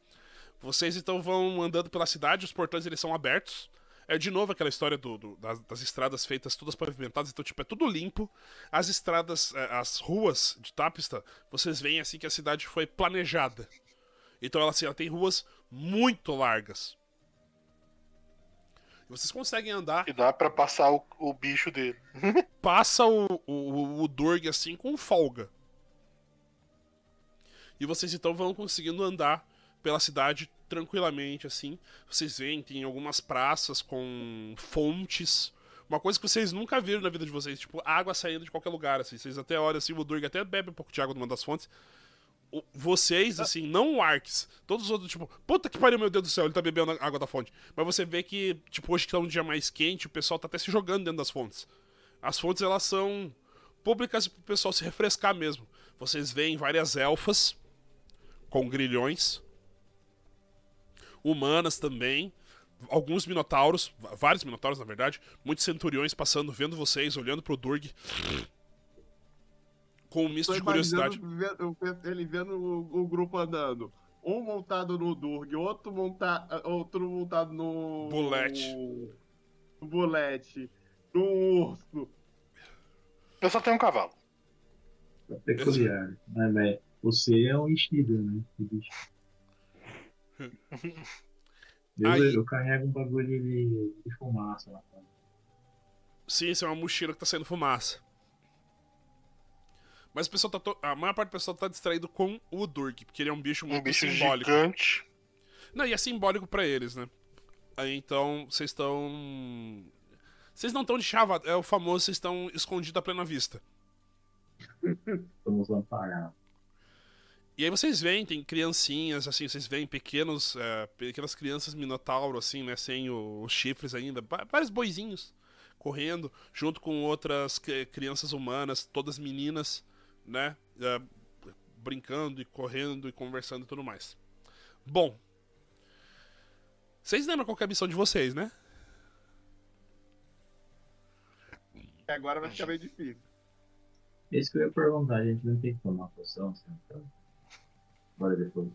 Vocês então vão andando pela cidade, os portões eles são abertos. É de novo aquela história do, do das, das, estradas feitas todas pavimentadas, então tipo é tudo limpo. As estradas, é, as ruas de Tapista, vocês veem assim que a cidade foi planejada. Então ela, assim, ela tem ruas muito largas, vocês conseguem andar. E dá para passar o, o, bicho dele. *laughs* passa o, o, o Dorg assim com folga. E vocês então vão conseguindo andar pela cidade tranquilamente, assim. Vocês veem, tem algumas praças com fontes. Uma coisa que vocês nunca viram na vida de vocês, tipo, água saindo de qualquer lugar, assim. Vocês até olham assim, o Durg até bebe um pouco de água de uma das fontes vocês, ah. assim, não o Arks, todos os outros, tipo, puta que pariu, meu Deus do céu, ele tá bebendo água da fonte. Mas você vê que, tipo, hoje que tá um dia mais quente, o pessoal tá até se jogando dentro das fontes. As fontes, elas são públicas pro pessoal se refrescar mesmo. Vocês veem várias elfas com grilhões, humanas também, alguns minotauros, vários minotauros, na verdade, muitos centuriões passando, vendo vocês, olhando pro Durg com um misto de curiosidade. Vendo, ele vendo o, o, grupo andando. Um montado no Durg, outro, monta, outro montado no. Bulete. No Bulete. No urso. Eu só tenho um cavalo. É peculiar. Mas, né? Você é um enchido, né? *laughs* Eu, Aí... eu carrego um bagulho de, de fumaça lá. Sim, isso é uma mochila que tá saindo fumaça. Mas o pessoal tá to... a maior parte do pessoal tá distraído com o Durk, porque ele é um bicho muito um bicho simbólico. Gigante. Não, e é simbólico para eles, né? Aí então, vocês estão. Vocês não estão de chava, é o famoso, vocês estão escondidos à plena vista. Estamos *laughs* amparados. E aí vocês veem, tem criancinhas, assim, vocês veem pequenos, é, pequenas crianças minotauro, assim, né, sem os chifres ainda, vários boizinhos correndo, junto com outras crianças humanas, todas meninas, né? É, brincando e correndo e conversando e tudo mais. Bom. Vocês lembram qual é a missão de vocês, né? Agora vai ficar meio difícil. É isso que eu ia perguntar, a gente não tem que tomar poção, assim, então. Bora depois.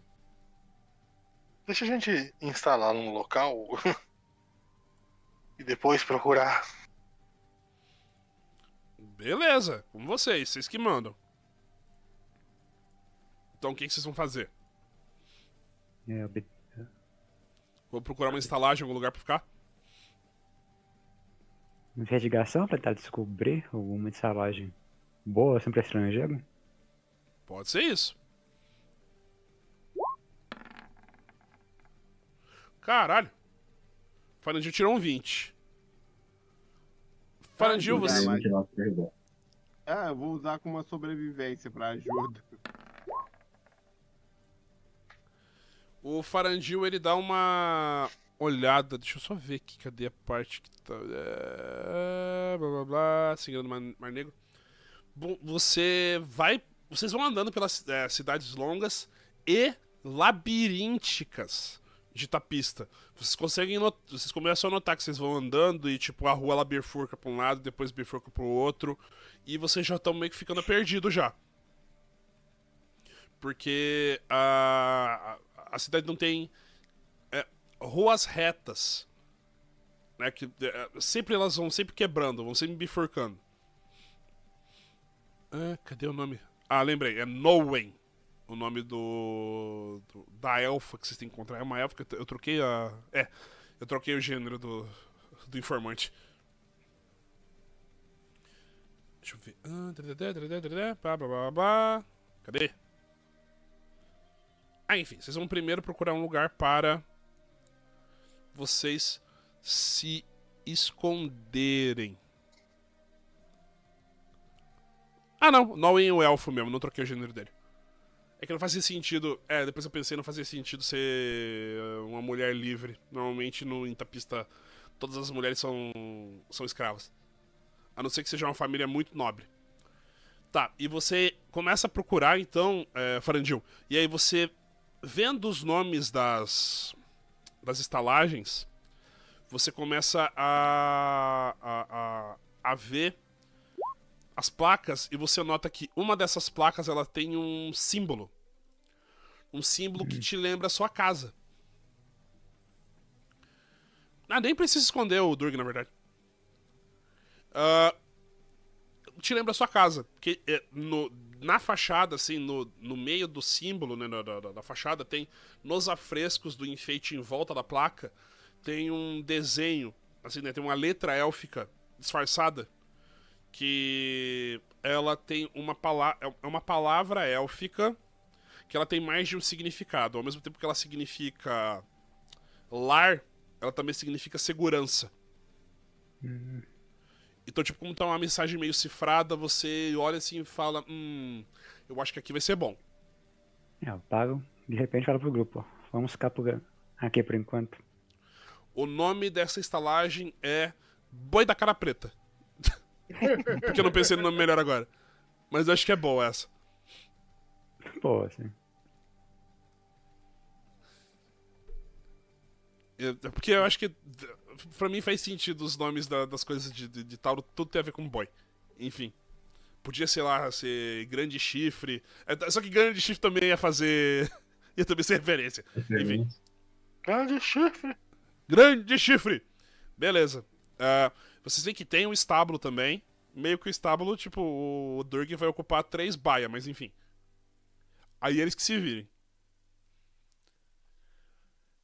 Deixa a gente instalar num local *laughs* e depois procurar. Beleza, com vocês, vocês que mandam. Então o que, que vocês vão fazer? É, Vou procurar uma estalagem algum lugar pra ficar? Investigação pra tentar descobrir alguma estalagem boa, sempre assim, estrangeiro? Pode ser isso. Caralho. Farandil tirou um 20. Farandil, você. Ah, eu vou usar com uma sobrevivência pra ajuda. O Farandil, ele dá uma olhada. Deixa eu só ver aqui, cadê a parte que tá. É... Blá blá blá. Seguindo o Mar Negro. Bom, você vai. Vocês vão andando pelas é, cidades longas e labirínticas de tapista. Vocês conseguem vocês começam a notar que vocês vão andando e tipo a rua ela bifurca para um lado, depois bifurca para o outro, e vocês já estão meio que ficando perdidos já. Porque a, a cidade não tem é, ruas retas. Né, que, é, sempre elas vão sempre quebrando, vão sempre bifurcando. Ah, cadê o nome? Ah, lembrei, é Noen, O nome do, do, da elfa que vocês têm que encontrar. É uma elfa que eu, eu troquei a. É, eu troquei o gênero do, do informante. Deixa eu ver. Ah, cadê? Ah, enfim, vocês vão primeiro procurar um lugar para vocês se esconderem. Ah, não, Noen é o elfo mesmo, não troquei o gênero dele. É que não fazia sentido. É, depois eu pensei, não fazia sentido ser eh, uma mulher livre. Normalmente no, Intapista todas as mulheres são, são escravas. A não ser que seja uma família muito nobre. Tá, e você começa a procurar então, é, Farandil. E aí você vendo os nomes das, das estalagens, você começa a, a, a, a ver as placas e você nota que uma dessas placas ela tem um símbolo. Um símbolo que te lembra a sua casa. Ah, nem precisa esconder o Durg, na verdade. Uh, te lembra a sua casa. Porque eh, no, na fachada, assim, no, no meio do símbolo, né, da, da, da fachada, tem nos afrescos do enfeite em volta da placa, tem um desenho, assim, né, tem uma letra élfica disfarçada que ela tem uma palavra, é, é uma palavra élfica que ela tem mais de um significado. Ao mesmo tempo que ela significa lar, ela também significa segurança. Uhum. Então, tipo, como tá uma mensagem meio cifrada, você olha assim e fala: Hum, eu acho que aqui vai ser bom. É, eu pago, de repente fala pro grupo: ó, Vamos ficar por aqui por enquanto. O nome dessa estalagem é Boi da Cara Preta. *laughs* Porque eu não pensei no nome melhor agora. Mas eu acho que é boa essa. Boa, sim. É, é, porque eu acho que pra mim faz sentido os nomes da, das coisas de, de, de Tauro, tudo tem a ver com boy. Enfim. Podia, sei lá, ser grande chifre. É, tá, só que grande chifre também ia fazer. *laughs* ia também ser referência. Enfim. Grande chifre! Grande chifre! Beleza. Uh, vocês veem que tem um estábulo também. Meio que o estábulo, tipo, o Durg vai ocupar três baias, mas enfim. Aí eles que se virem.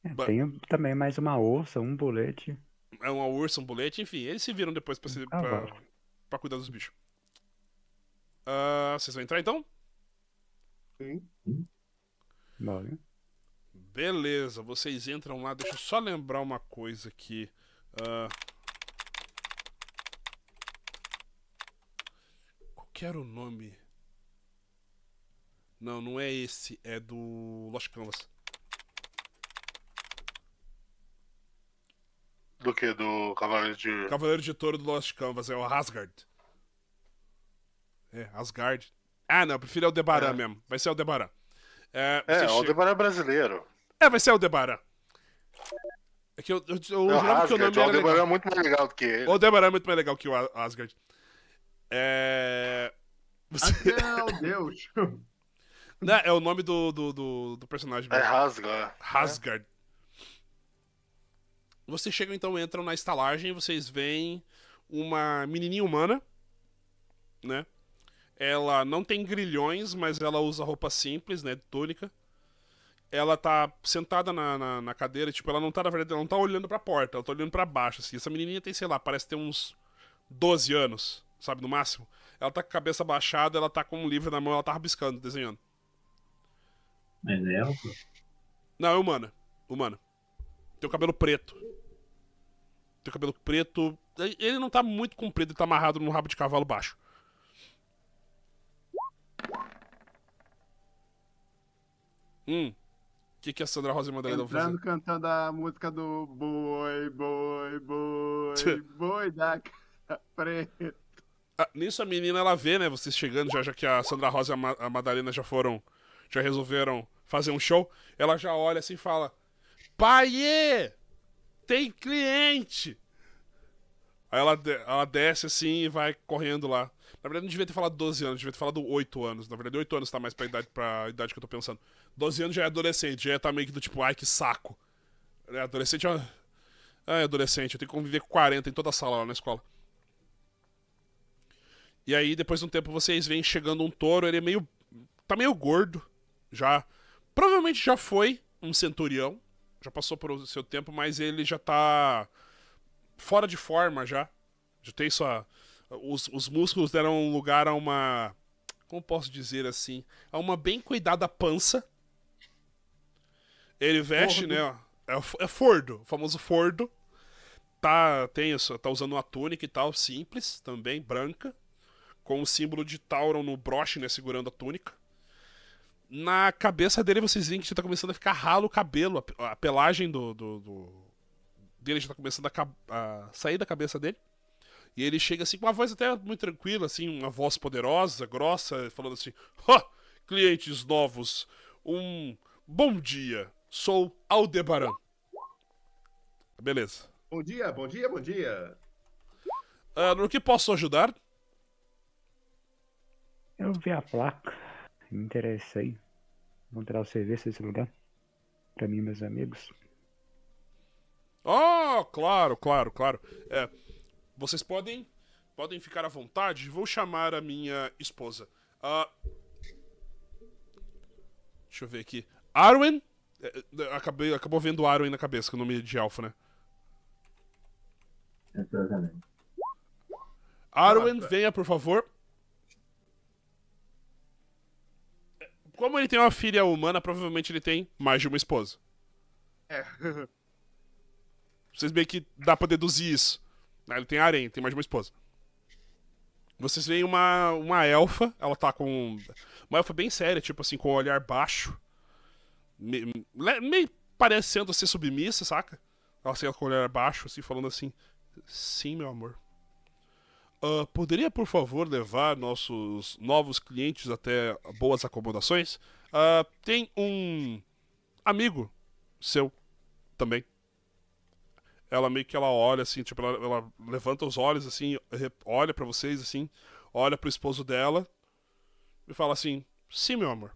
É, Tem também mais uma ursa, um bolete É uma ursa, um bolete enfim, eles se viram depois pra, se, ah, pra, pra cuidar dos bichos. Uh, vocês vão entrar então? Sim. Bora. Beleza, vocês entram lá. Deixa eu só lembrar uma coisa aqui. Uh... Qual que era o nome? Não, não é esse. É do Lost Canvas. Do que? Do Cavaleiro de. Cavaleiro de Touro do Lost Canvas, é o Asgard. É, Asgard. Ah, não, eu prefiro Aldebaran é, é. mesmo. Vai ser Aldebaran. É, é o Aldebaran é brasileiro. É, vai ser Aldebaran. É que eu, eu, eu é jurava que o nome era. O Aldebaran é muito mais legal do que ele. O Aldebaran é muito mais legal que o Asgard. É. Você... meu ah, Deus! *laughs* Não, é o nome do, do, do, do personagem. É mesmo. É Hasgard. Hasgard. Vocês chegam então, entram na estalagem vocês veem uma menininha humana, né? Ela não tem grilhões, mas ela usa roupa simples, né? Túnica. Ela tá sentada na, na, na, cadeira, tipo, ela não tá, na verdade, ela não tá olhando pra porta, ela tá olhando para baixo, assim. Essa menininha tem, sei lá, parece ter uns 12 anos, sabe, no máximo. Ela tá com a cabeça baixada, ela tá com um livro na mão, ela tá rabiscando, desenhando. Mas é ela, Não, é humana. Humana. Tem o cabelo preto. Tem o cabelo preto. Ele não tá muito comprido, ele tá amarrado num rabo de cavalo baixo. Hum. O que, que a Sandra Rosa e Madalena vão fazer? Entrando cantando a música do Boi, Boi, Boi, Boi da Casa Preta. Ah, nisso a menina ela vê, né? Vocês chegando, já, já que a Sandra Rosa e a, Ma a Madalena já foram, já resolveram fazer um show. Ela já olha assim e fala: Paiê! Tem cliente! Aí ela, ela desce assim e vai correndo lá. Na verdade, não devia ter falado 12 anos, devia ter falado 8 anos. Na verdade, 8 anos tá mais pra idade, pra idade que eu tô pensando. 12 anos já é adolescente, já tá meio que do tipo, ai que saco. É, adolescente é. Uma... Ah, adolescente, eu tenho que conviver com 40 em toda a sala lá na escola. E aí, depois de um tempo, vocês veem chegando um touro, ele é meio. tá meio gordo. Já. Provavelmente já foi um centurião já passou por o seu tempo, mas ele já tá fora de forma já. Já tem sua. Os, os músculos deram lugar a uma. Como posso dizer assim? A uma bem cuidada pança. Ele veste, Fordo. né? É, é Fordo, o famoso Fordo. Tá, tem isso, tá usando uma túnica e tal, simples também, branca. Com o símbolo de Tauron no broche, né? Segurando a túnica na cabeça dele vocês veem que já tá começando a ficar ralo o cabelo, a, pelagem do, do, do... dele já tá começando a, a, sair da cabeça dele. E ele chega assim com uma voz até muito tranquila, assim, uma voz poderosa, grossa, falando assim: "Ó, clientes novos, um bom dia. Sou Aldebaran." Beleza. Bom dia, bom dia, bom dia. Uh, no que posso ajudar? Eu vi a placa. Me interessei. Vamos tirar o serviço desse lugar? Pra mim e meus amigos. Oh, claro, claro, claro. É, vocês podem podem ficar à vontade. Vou chamar a minha esposa. Uh, deixa eu ver aqui. Arwen? É, é, acabei, acabou vendo Arwen na cabeça, que é o nome de elfo, né? Exatamente. Arwen, venha, por favor. como ele tem uma filha humana, provavelmente ele tem mais de uma esposa. É. Vocês meio que dá pra deduzir isso. Ah, ele tem arém, tem mais de uma esposa. Vocês veem uma, uma elfa, ela tá com. Uma elfa bem séria, tipo assim, com o um olhar baixo. Meio, meio parecendo ser submissa, saca? Ela assim, com o olhar baixo, assim, falando assim: Sim, meu amor. Uh, poderia, por favor, levar nossos novos clientes até boas acomodações? Uh, tem um amigo seu também. Ela meio que ela olha assim, tipo, ela, ela levanta os olhos assim, olha para vocês assim, olha pro esposo dela e fala assim: "Sim, meu amor".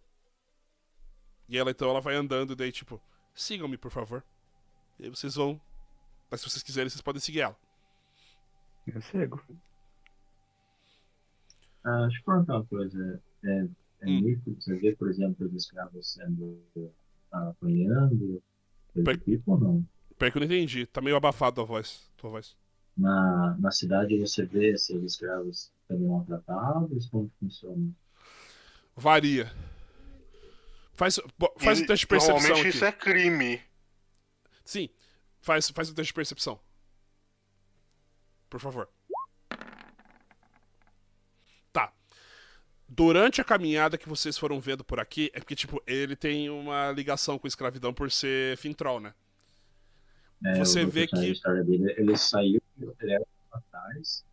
E ela então ela vai andando e daí tipo: "Sigam-me, por favor". E aí vocês vão, mas se vocês quiserem, vocês podem seguir ela. Eu sigo acho deixa eu perguntar uma coisa. É, é hum. você vê, por exemplo, os escravos sendo ah, apanhando? Per... Tipo ou não? Pior que eu não entendi. Tá meio abafado a voz, tua voz. Na, na cidade você vê se os escravos também maltratados? Como funciona? Varia. Faz, faz e, um teste de percepção. Normalmente isso é crime. Sim. Faz, faz um teste de percepção. Por favor. durante a caminhada que vocês foram vendo por aqui, é porque, tipo, ele tem uma ligação com escravidão por ser Fintroll, né? É, você vê tá que. Dele, ele saiu, ele era atrás,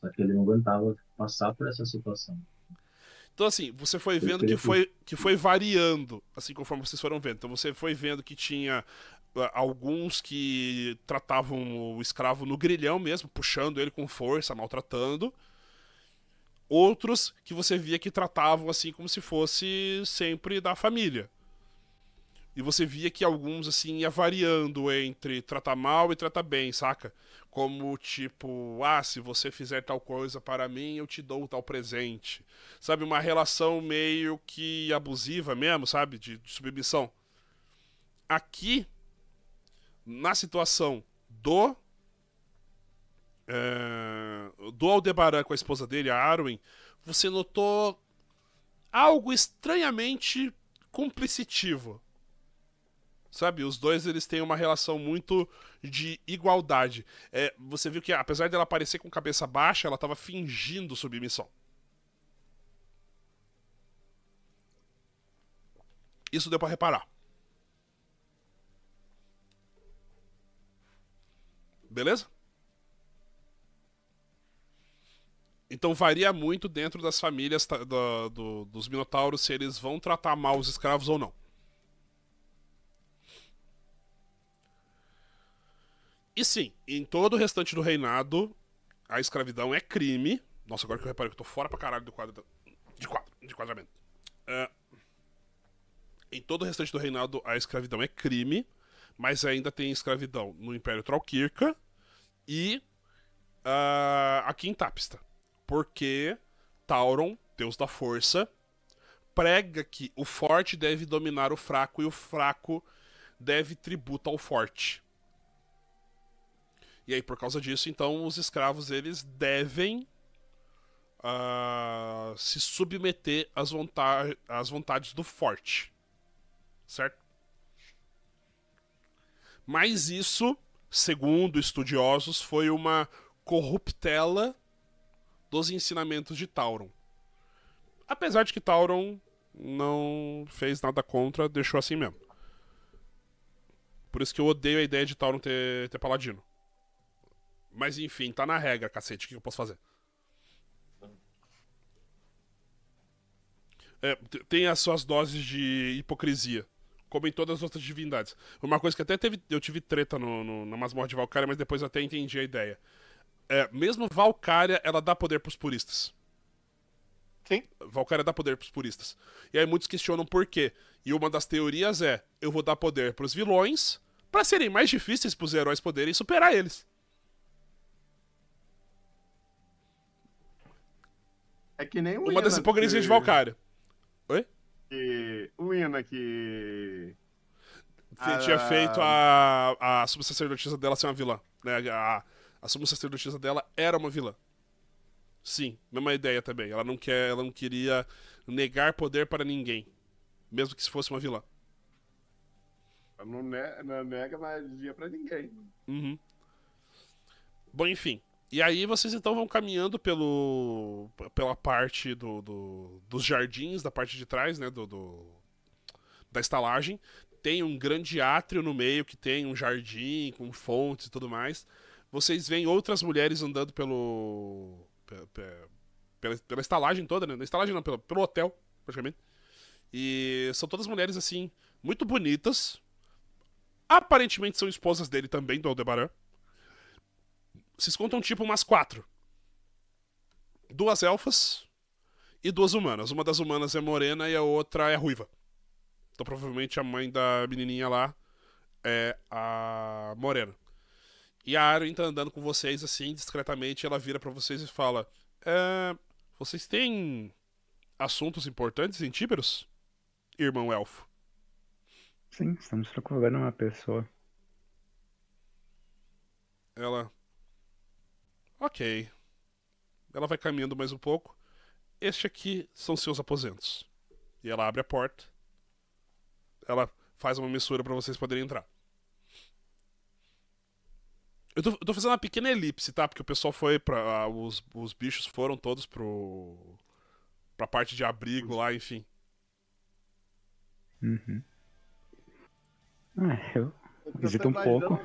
só que ele não aguentava passar por essa situação. Então, assim, você foi vendo que foi, que foi variando, assim, conforme vocês foram vendo. Então, você foi vendo que tinha ah, alguns que tratavam o escravo no grilhão mesmo, puxando ele com força, maltratando outros que você via que tratavam assim como se fosse sempre da família. E você via que alguns, assim, ia variando entre tratar mal e tratar bem, saca? Como, tipo, ah, se você fizer tal coisa para mim, eu te dou tal presente. Sabe, uma relação meio que abusiva mesmo, sabe? De, de submissão. Aqui, na situação do uh, do Aldebaran com a esposa dele, a Arwen, você notou algo estranhamente cumplicitivo? Sabe, os dois eles têm uma relação muito de igualdade. É, você viu que apesar dela aparecer com cabeça baixa, ela estava fingindo submissão. Isso deu para reparar. Beleza? Então varia muito dentro das famílias do, do, dos minotauros se eles vão tratar mal os escravos ou não. E sim, em todo o restante do reinado, a escravidão é crime. Nossa, agora que eu reparei que eu tô fora pra caralho do quadro. De quadro, de quadramento. Uh, em todo o restante do reinado, a escravidão é crime, mas ainda tem escravidão no Império Tralquirca e uh, aqui em Tapista. Porque Tauron, deus da força, prega que o forte deve dominar o fraco e o fraco deve tributo ao forte. E aí, por causa disso, então, os escravos eles devem uh, se submeter às, vonta às vontades do forte. Certo? Mas isso, segundo estudiosos, foi uma corruptela dos ensinamentos de Tauron. Apesar de que Tauron não fez nada contra, deixou assim mesmo. Por isso que eu odeio a ideia de Tauron ter, ter paladino. Mas enfim, tá na regra, cacete, o que eu posso fazer? É, tem as suas doses de hipocrisia, como em todas as outras divindades. Uma coisa que até teve, eu tive treta no, no, na masmorra de Valkyria, mas depois eu até entendi a ideia é, mesmo Valkyria, ela dá poder pros puristas. Sim. Valkyria dá poder pros puristas. E aí muitos questionam por quê. E uma das teorias é: eu vou dar poder pros vilões para serem mais difíceis pros heróis poderem superar eles. É que nem o Uma das hipocrisias que... de Valkyria. Oi? O Ina que. Tinha a... feito a, a subsacerdotisa dela ser uma vilã. Né? A, a suma sacerdotisa dela era uma vilã. Sim, mesma ideia também. Ela não quer, ela não queria negar poder para ninguém, mesmo que se fosse uma vilã. Ela não, ne não nega magia para ninguém. Uhum. Bom, enfim. E aí vocês então vão caminhando pelo pela parte do, do dos jardins, da parte de trás, né, do, do, da estalagem. Tem um grande átrio no meio que tem um jardim com fontes e tudo mais vocês veem outras mulheres andando pelo. pela, pela, pela estalagem toda, né? Na estalagem não, pelo, pelo hotel, praticamente. E são todas mulheres, assim, muito bonitas. Aparentemente são esposas dele também, do Aldebaran. Vocês contam, tipo, umas quatro: duas elfas e duas humanas. Uma das humanas é morena e a outra é ruiva. Então, provavelmente, a mãe da menininha lá é a morena. E a Arwen tá andando com vocês assim, discretamente, ela vira para vocês e fala: é, Vocês têm assuntos importantes em Tíberos, irmão elfo? Sim, estamos procurando uma pessoa. Ela. Ok. Ela vai caminhando mais um pouco. Este aqui são seus aposentos. E ela abre a porta. Ela faz uma missura para vocês poderem entrar. Eu tô, eu tô, fazendo uma pequena elipse, tá? Porque o pessoal foi pra. Ah, os, os bichos foram todos pro. pra parte de abrigo lá, enfim. Uhum. É, eu. Visita um pouco.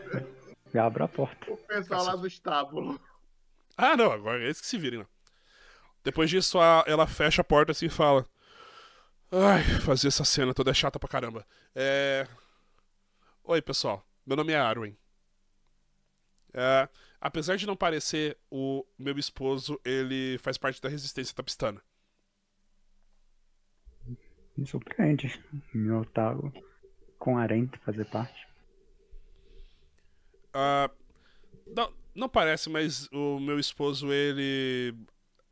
E *laughs* abro a porta. O pessoal lá do estábulo. Ah, não, agora é isso que se virem, né? Depois disso, a, ela fecha a porta assim e fala: Ai, fazer essa cena toda é chata pra caramba. É. Oi, pessoal. Meu nome é Arwen. É, apesar de não parecer, o meu esposo ele faz parte da resistência tapistana. Me surpreende, meu Otávio, com Arente fazer parte. Uh, não, não parece, mas o meu esposo, ele.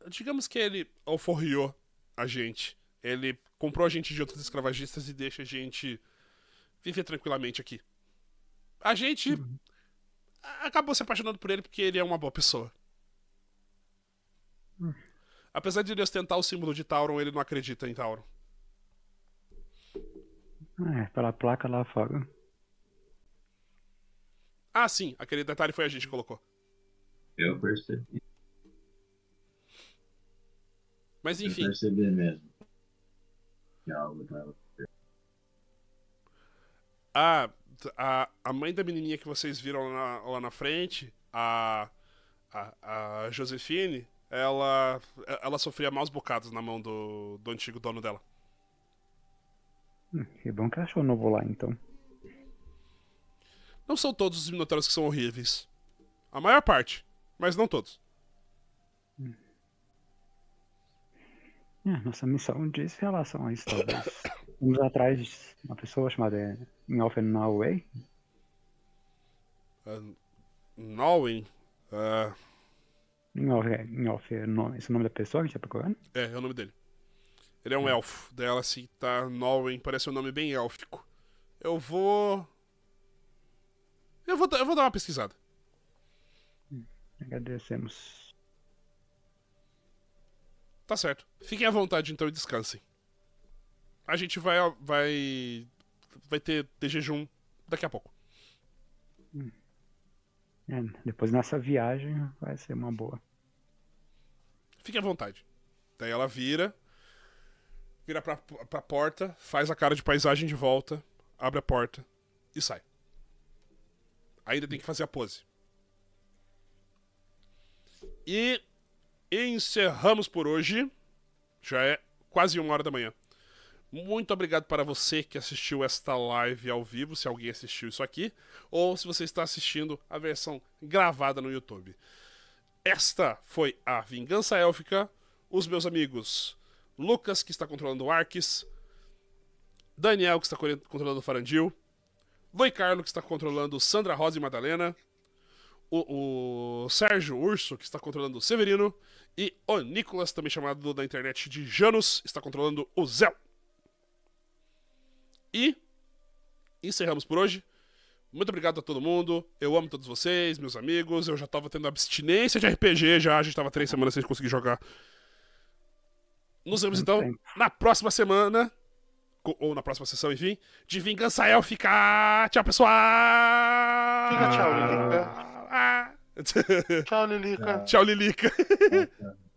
Digamos que ele alforriou a gente. Ele comprou a gente de outros escravagistas e deixa a gente viver tranquilamente aqui. A gente uhum acabou se apaixonando por ele porque ele é uma boa pessoa. Hum. Apesar de ele ostentar o símbolo de Tauron, ele não acredita em Tauron. É, pela placa lá fora. Ah, sim, aquele detalhe foi a gente que colocou. Eu percebi. Mas enfim. Eu percebi mesmo. Que algo tava. Ah, a, a mãe da menininha que vocês viram lá, lá na frente, a, a, a Josefine, ela, ela sofria maus bocados na mão do, do antigo dono dela. Hum, que bom que achou achou novo lá, então. Não são todos os Minotauros que são horríveis. A maior parte, mas não todos. Hum. É, nossa missão diz relação a isso, talvez. *coughs* vamos atrás, uma pessoa chamada Ngoffen Norway. Uh, Norway? Uh... esse é o nome da pessoa que a gente tá procurando? É, é o nome dele. Ele é um é. elfo. Dela assim, tá Norway, parece um nome bem élfico. Eu vou. Eu vou, eu vou dar uma pesquisada. Agradecemos. Tá certo. Fiquem à vontade então e descansem a gente vai. Vai, vai ter, de jejum daqui a pouco. Hum. É, depois nessa viagem vai ser uma boa. Fique à vontade. Daí ela vira, vira pra, pra porta, faz a cara de paisagem de volta, abre a porta e sai. Ainda tem que fazer a pose. E encerramos por hoje. Já é quase uma hora da manhã. Muito obrigado para você que assistiu esta live ao vivo, se alguém assistiu isso aqui, ou se você está assistindo a versão gravada no YouTube. Esta foi a Vingança Élfica. Os meus amigos Lucas, que está controlando o Arques, Daniel, que está controlando o Farandil, Loi Carlo, que está controlando Sandra Rosa e Madalena, o, o Sérgio Urso, que está controlando o Severino, e o Nicolas, também chamado da internet de Janus, está controlando o Zéu. E encerramos por hoje. Muito obrigado a todo mundo. Eu amo todos vocês, meus amigos. Eu já tava tendo abstinência de RPG já. A gente tava três semanas sem conseguir jogar. Nos vemos então na próxima semana. Ou na próxima sessão, enfim. De Vingança Elfica. Tchau, pessoal! Fica tchau, Lilica. Ah. *laughs* Tchau, Lilica. Tchau, Lilica. *laughs*